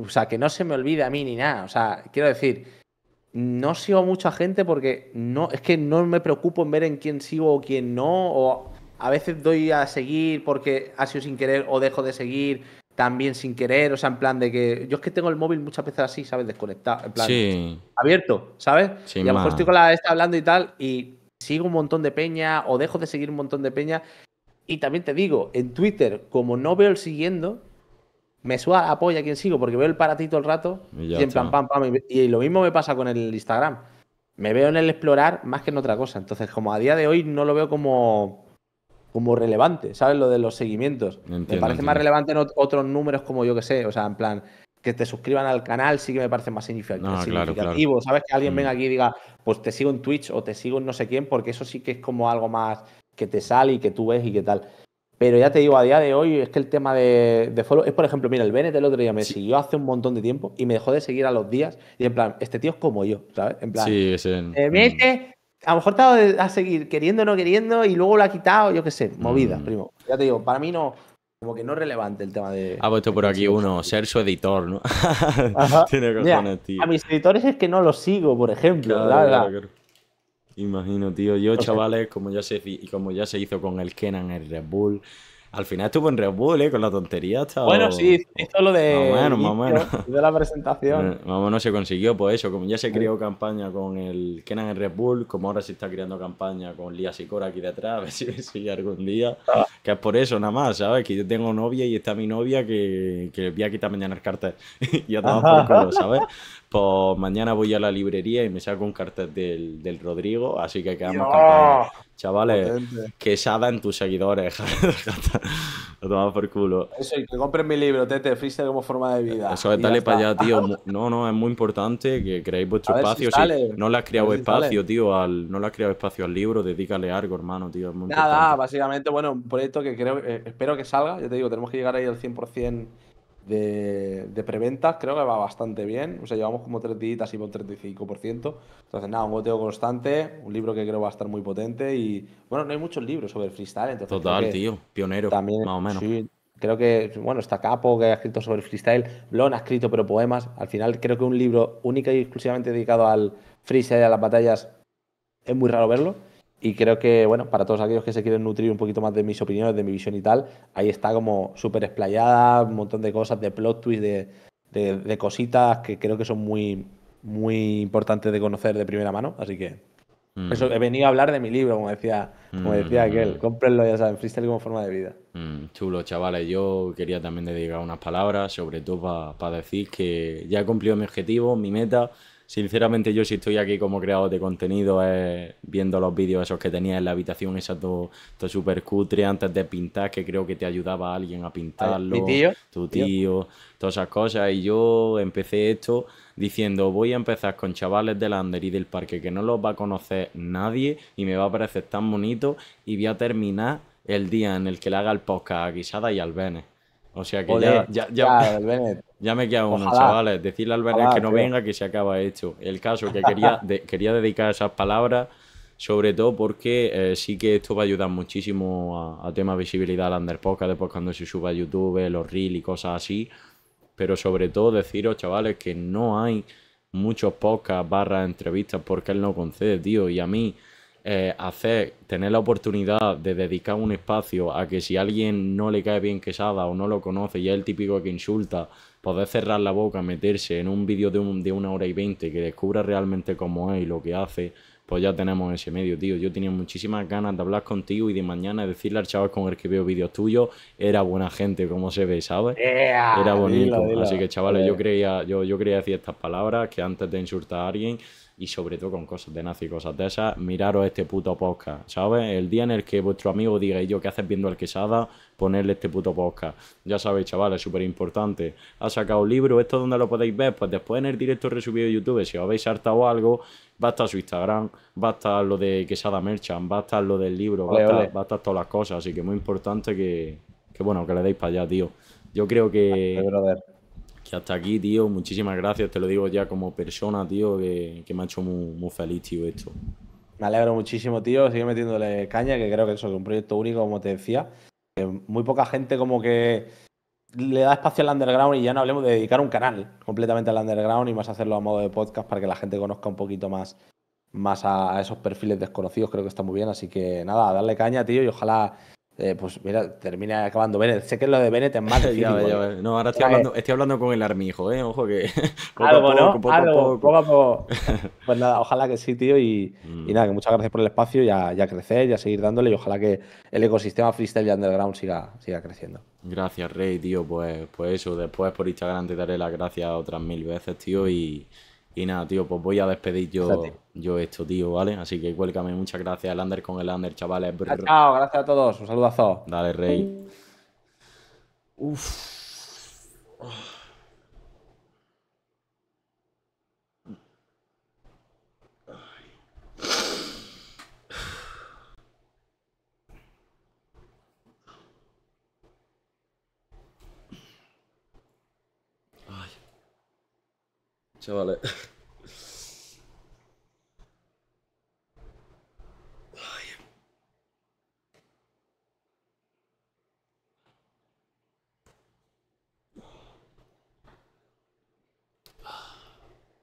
o sea, que no se me olvide a mí ni nada. O sea, quiero decir, no sigo a mucha gente porque no, es que no me preocupo en ver en quién sigo o quién no. O a veces doy a seguir porque ha sido sin querer o dejo de seguir también sin querer, o sea, en plan de que yo es que tengo el móvil muchas veces así, ¿sabes? Desconectado, en plan abierto, ¿sabes? y a lo mejor estoy con la esta hablando y tal y sigo un montón de peña o dejo de seguir un montón de peña y también te digo, en Twitter, como no veo el siguiendo, me suba apoya a quien sigo porque veo el paratito el rato y, pam, pam, y lo mismo me pasa con el Instagram. Me veo en el explorar más que en otra cosa. Entonces, como a día de hoy no lo veo como como relevante, ¿sabes? Lo de los seguimientos. me parece más relevante en otros números como yo que sé, o sea, en plan, que te suscriban al canal sí que me parece más significativo, ¿sabes? Que alguien mm. venga aquí y diga, pues te sigo en Twitch o te sigo en no sé quién, porque eso sí que es como algo más que te sale y que tú ves y que tal. Pero ya te digo, a día de hoy es que el tema de, de follow es, por ejemplo, mira, el Benet el otro día me siguió hace un montón de tiempo y me dejó de seguir a los días. Y en plan, este tío es como yo, ¿sabes? En plan, sí, es eh, mm a lo mejor estaba a seguir queriendo o no queriendo y luego lo ha quitado, yo qué sé, movida, mm. primo. Ya te digo, para mí no, como que no es relevante el tema de. Ha puesto por aquí uno, ser su editor, ¿no? Tiene cojones, tío. A mis editores es que no los sigo, por ejemplo. Imagino, tío. Yo, chavales, como ya, se, como ya se hizo con el Kenan, el Red Bull, al final estuvo en Red Bull, ¿eh? Con la tontería Bueno, sí, es lo de... la presentación. Eh, más o menos se consiguió, pues eso, como ya se creó campaña con el Kenan en Red Bull, como ahora se está creando campaña con Lía Sicora aquí detrás, a ver si, sigue algún día... Ah. Que es por eso nada más, ¿sabes? Que yo tengo novia y está mi novia que, que voy a quitar mañana el cartel. y ya estaba por culo, ¿sabes? Pues mañana voy a la librería y me saco un cartel del, del Rodrigo, así que quedamos Chavales, que en tus seguidores. Lo tomamos por culo. Eso, y que compren mi libro, Tete, Freestyle como forma de vida. Eso es, dale para allá, tío. No, no, es muy importante que creéis vuestro espacio. no le has creado espacio, tío, no le has creado espacio al libro, dedícale algo, hermano, tío. Nada, básicamente, bueno, un proyecto que creo, eh, espero que salga. Ya te digo, tenemos que llegar ahí al 100% de, preventas creo que va bastante bien. O sea, llevamos como 30 días y por 35%. Entonces, nada, un goteo constante, un libro que creo va a estar muy potente. Y bueno, no hay muchos libros sobre freestyle. Entonces Total, tío, pionero, también, más o menos. creo que, bueno, está Capo que ha escrito sobre freestyle, Blon ha escrito, pero poemas. Al final, creo que un libro única y exclusivamente dedicado al freestyle y a las batallas es muy raro verlo. Y creo que, bueno, para todos aquellos que se quieren nutrir un poquito más de mis opiniones, de mi visión y tal, ahí está como súper explayada, un montón de cosas, de plot twists, de, de, cositas que creo que son muy, muy importantes de conocer de primera mano. Así que mm. eso, he venido a hablar de mi libro, como decía, mm. decía aquel. Cómprenlo, ya saben, freestyle como forma de vida. Mm, chulo, chavales. Yo quería también dedicar unas palabras, sobre todo para decir que ya he cumplido mi objetivo, mi meta Sinceramente yo si estoy aquí como creador de contenido es eh, viendo los vídeos esos que tenía en la habitación, esas todo, antes de pintar, que creo que te ayudaba alguien a pintarlo, tío? tu tío, todas esas cosas. Y yo empecé esto diciendo voy a empezar con chavales del under y del parque que no los va a conocer nadie y me va a parecer tan bonito y voy a terminar el día en el que le haga el podcast a Guisada y al Bene. O sea que ya, ya, ya ya me queda uno, chavales. Decirle al que no venga, que se acaba esto. El caso que quería, quería dedicar esas palabras, sobre todo porque eh, sí que esto va a ayudar muchísimo a, tema visibilidad al Underpodcast, después cuando se suba a YouTube, los reels y cosas así. Pero sobre todo deciros, chavales, que no hay muchos podcasts barra entrevistas porque él no concede, tío. Y a mí, eh, hacer, tener la oportunidad de dedicar un espacio a que si alguien no le cae bien Quesada o no lo conoce y es el típico que insulta, poder cerrar la boca, meterse en un vídeo de, de una hora y veinte que descubra realmente cómo es y lo que hace, pues ya tenemos ese medio, tío. Yo tenía muchísimas ganas de hablar contigo y de mañana decirle al chaval con el que veo vídeos tuyos, era buena gente, como se ve, ¿sabes? era bonito. Así que, chavales, yo, creía, yo, yo quería decir estas palabras, que antes de insultar a alguien, y sobre todo con cosas de nazi y cosas de esas, miraros este puto podcast, ¿sabes? El día en el que vuestro amigo diga, y yo, ¿qué haces viendo al quesada? Ponerle este puto podcast. Ya sabéis, chavales, súper importante. Ha sacado un libro, ¿esto dónde lo podéis ver? Pues después en el directo resubido de YouTube, si os habéis hartado algo, basta a su Instagram, va a estar lo de quesada Merchant, basta a estar lo del libro, basta a estar, todas las cosas, así que muy importante que, que bueno, que le deis para allá, tío. Yo creo que que hasta aquí, tío, muchísimas gracias, te lo digo ya como persona, tío, que, me ha hecho muy, feliz, tío, esto. Me alegro muchísimo, tío, sigue metiéndole caña, que creo que eso es un proyecto único, como te decía. muy poca gente como que le da espacio al underground y ya no hablemos de dedicar un canal completamente al underground y más hacerlo a modo de podcast para que la gente conozca un poquito más, más a esos perfiles desconocidos, creo que está muy bien. Así que nada, darle caña, tío, y ojalá eh, pues mira, termina acabando Sé que lo de Benet es más No, ahora estoy hablando, con el armijo, ¿eh? Ojo que. Algo, ¿no? Algo, Pues nada, ojalá que sí, tío. Y, mm. nada, que muchas gracias por el espacio y a, crecer y a seguir dándole. Y ojalá que el ecosistema freestyle y underground siga, siga creciendo. Gracias, Rey, tío. Pues, pues eso, después por Instagram te daré las gracias otras mil veces, tío. Y. Y nada, tío, pues voy a despedir yo, yo esto, tío, ¿vale? Así que cuélcame, muchas gracias, Lander con el Lander, chavales. Chao, gracias a todos, un saludazo. Dale, Rey. Uf. chavales.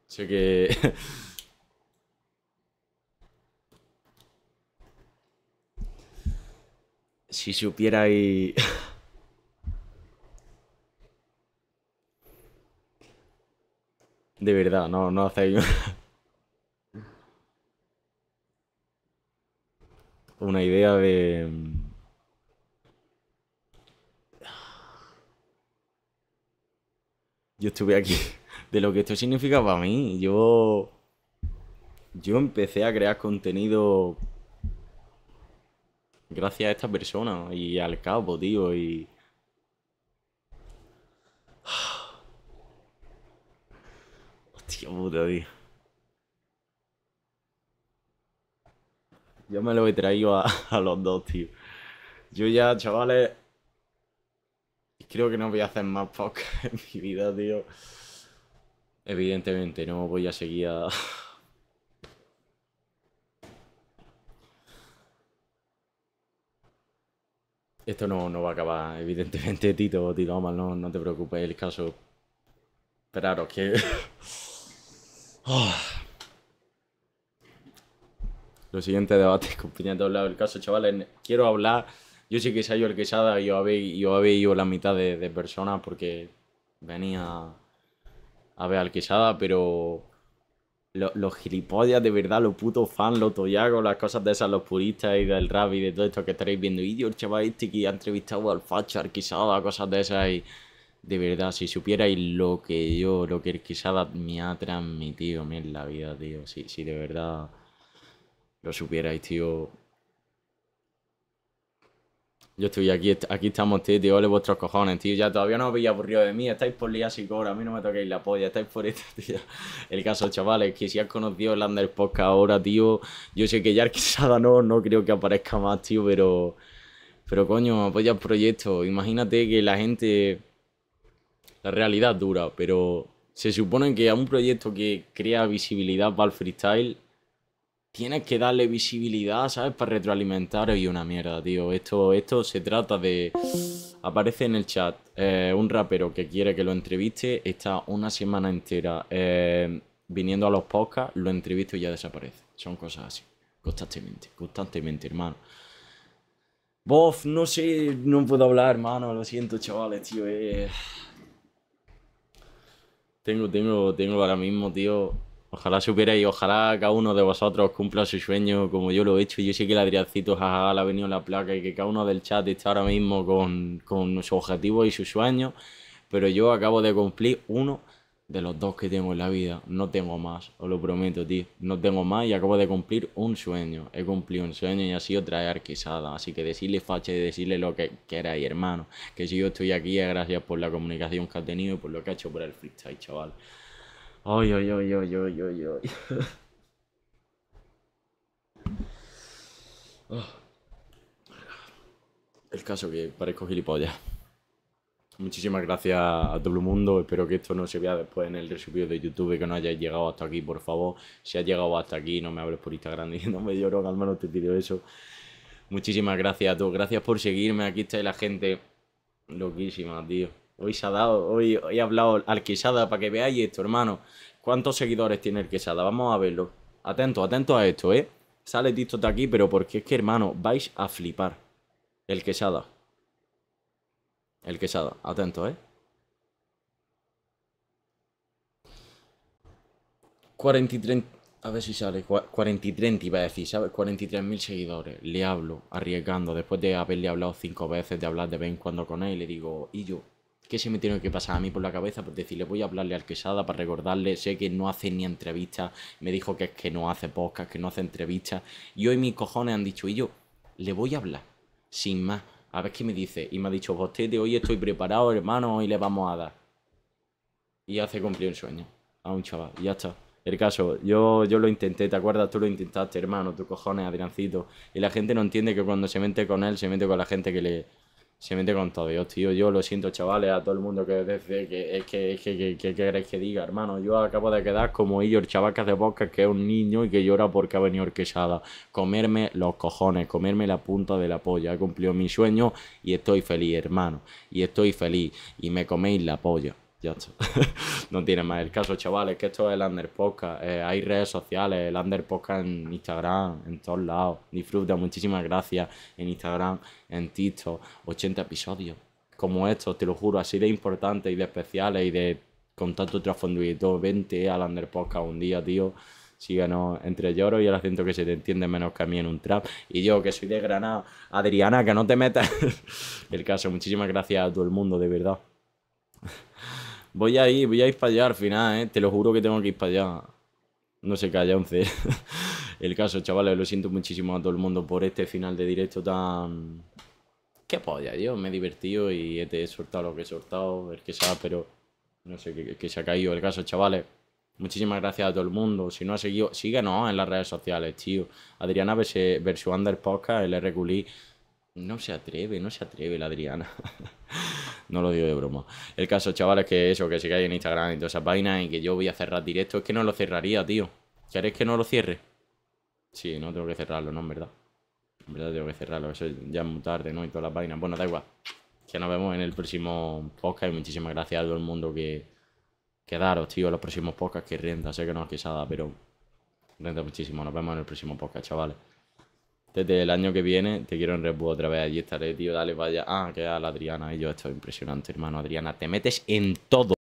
Sé que... si supierais... De verdad, no, no hacéis una idea de... Yo estuve aquí, de lo que esto significa para mí. Yo... Yo empecé a crear contenido gracias a esta persona y al cabo, tío, y... Tío, puta, tío. Yo me lo he traído a, los dos, tío. Yo ya, chavales, creo que no voy a hacer más podcast en mi vida, tío. Evidentemente, no voy a seguir a... Esto no, va a acabar, evidentemente, Tito, Tito mal no, no te preocupes, el caso. Esperaros que... Los siguientes debates, debate de piña lado El caso, chavales, quiero hablar. Yo sé que soy el que sabe, yo había, yo habéis ido la mitad de, personas porque venía a ver al Quesada, pero los gilipollas de verdad, los putos fans, los toyagos, las cosas de esas, los puristas y del rap y de todo esto que estaréis viendo. Y el chaval, este que ha entrevistado al facha, al Quesada, cosas de esas y de verdad, si supierais lo que yo, lo que el Quesada me ha transmitido en la vida, tío, si, si de verdad lo supierais, tío. Yo estoy aquí, aquí estamos, tío, tío, ole vuestros cojones, tío. Ya todavía no os habéis aburrido de mí, estáis por liásico ahora, a mí no me toquéis la polla, estáis por esto, tío. El caso, chavales, que si has conocido el Under ahora, tío, yo sé que ya el Quesada no, no creo que aparezca más, tío, pero. Pero coño, apoya el proyecto. Imagínate que la gente la realidad dura, pero se supone que a un proyecto que crea visibilidad para el freestyle, tienes que darle visibilidad, ¿sabes? Para retroalimentar y una mierda, tío. Esto, esto se trata de... Aparece en el chat eh, un rapero que quiere que lo entreviste, está una semana entera eh, viniendo a los podcasts, lo entrevisto y ya desaparece. Son cosas así, constantemente, constantemente, hermano. Bof, no sé, no puedo hablar, hermano, lo siento, chavales, tío. Eh. Tengo, tengo, tengo ahora mismo, tío. Ojalá supierais, ojalá cada uno de vosotros cumpla su sueño como yo lo he hecho. Yo sé que el Adriancito jaja, ha venido en la placa y que cada uno del chat está ahora mismo con, con su objetivo y sus sueños Pero yo acabo de cumplir uno de los dos que tengo en la vida. No tengo más, os lo prometo, tío. No tengo más y acabo de cumplir un sueño. He cumplido un sueño y ha sido traer quesada. Así que decirle facha y decirle lo que queráis, hermano. Que si yo estoy aquí es gracias por la comunicación que ha tenido y por lo que ha hecho por el freestyle, chaval. Ay, ay, ay, ay, ay, ay, ah. El caso que parezco gilipollas. Muchísimas gracias a todo el mundo. Espero que esto no se vea después en el resubido de YouTube, que no hayáis llegado hasta aquí, por favor. Si has llegado hasta aquí, no me hables por Instagram diciéndome lloro, que al menos te pido eso. Muchísimas gracias a todos. Gracias por seguirme. Aquí está la gente loquísima, tío. Hoy se ha dado, hoy, he hablado al Quesada para que veáis esto, hermano. ¿Cuántos seguidores tiene el Quesada? Vamos a verlo. Atento, atento a esto, ¿eh? Sale TikTok de aquí, pero porque es que, hermano, vais a flipar. El Quesada. El Quesada, Atento, ¿eh? A ver si sale. 43 iba a decir, ¿sabes? 43.000 seguidores. Le hablo, arriesgando. Después de haberle hablado cinco veces, de hablar de vez en cuando con él, le digo, ¿y yo? ¿Qué se me tiene que pasar a mí por la cabeza por decirle voy a hablarle al Quesada para recordarle? Sé que no hace ni entrevistas. Me dijo que es que no hace podcast, que no hace entrevistas. Y hoy mis cojones han dicho, y yo, le voy a hablar. Sin más a ver qué me dice. Y me ha dicho, Bostete, pues, hoy estoy preparado, hermano, hoy le vamos a dar. Y hace cumplir el sueño a un chaval, y ya está. El caso, yo, yo lo intenté, ¿te acuerdas? Tú lo intentaste, hermano, tu cojones, Adriancito. Y la gente no entiende que cuando se mete con él, se mete con la gente que le, se mete con todo. Dios, tío, yo lo siento, chavales, a todo el mundo que desde que es que, que, queréis que diga, hermano. Yo acabo de quedar como ellos, chavacas de boca que es un niño y que llora porque ha venido orquesada. Comerme los cojones, comerme la punta de la polla. He cumplido mi sueño y estoy feliz, hermano. Y estoy feliz. Y me coméis la polla ya está. no tiene más el caso, chavales, que esto es el Under eh, hay redes sociales, el Under en Instagram, en todos lados. Disfruta, muchísimas gracias en Instagram, en TikTok. 80 episodios como estos, te lo juro, así de importantes y de especiales y de tanto trasfondo y todo. Vente al Under un día, tío. Síganos entre lloro y el acento que se te entiende menos que a mí en un trap. Y yo, que soy de Granada, Adriana, que no te metas. el caso, muchísimas gracias a todo el mundo, de verdad. Voy a ir, voy a ir para allá al final, ¿eh? Te lo juro que tengo que ir para allá. No se calla, 11. el caso, chavales, lo siento muchísimo a todo el mundo por este final de directo tan... Qué polla, yo me he divertido y he soltado lo que he soltado, el que sabe, pero no sé, qué se ha caído el caso, chavales. Muchísimas gracias a todo el mundo. Si no ha seguido, síguenos en las redes sociales, tío. Adriana versus Under Podcast, el RQLI. No se atreve, no se atreve la Adriana. no lo digo de broma. El caso, chavales, que eso, que cae en Instagram y todas esas vainas y que yo voy a cerrar directo. Es que no lo cerraría, tío. ¿Queréis que no lo cierre? Sí, no tengo que cerrarlo, ¿no? En verdad. En verdad tengo que cerrarlo. Eso ya es muy tarde, ¿no? Y todas las vainas. Bueno, da igual. Que nos vemos en el próximo podcast. Y muchísimas gracias a todo el mundo que... Quedaros, tío, los próximos podcasts que renta. Sé que no es quesada, pero renta muchísimo. Nos vemos en el próximo podcast, chavales desde el año que viene te quiero en Red otra vez. Allí estaré, tío. Dale, vaya. Ah, qué la Adriana. Y yo, esto es impresionante, hermano. Adriana, te metes en todo.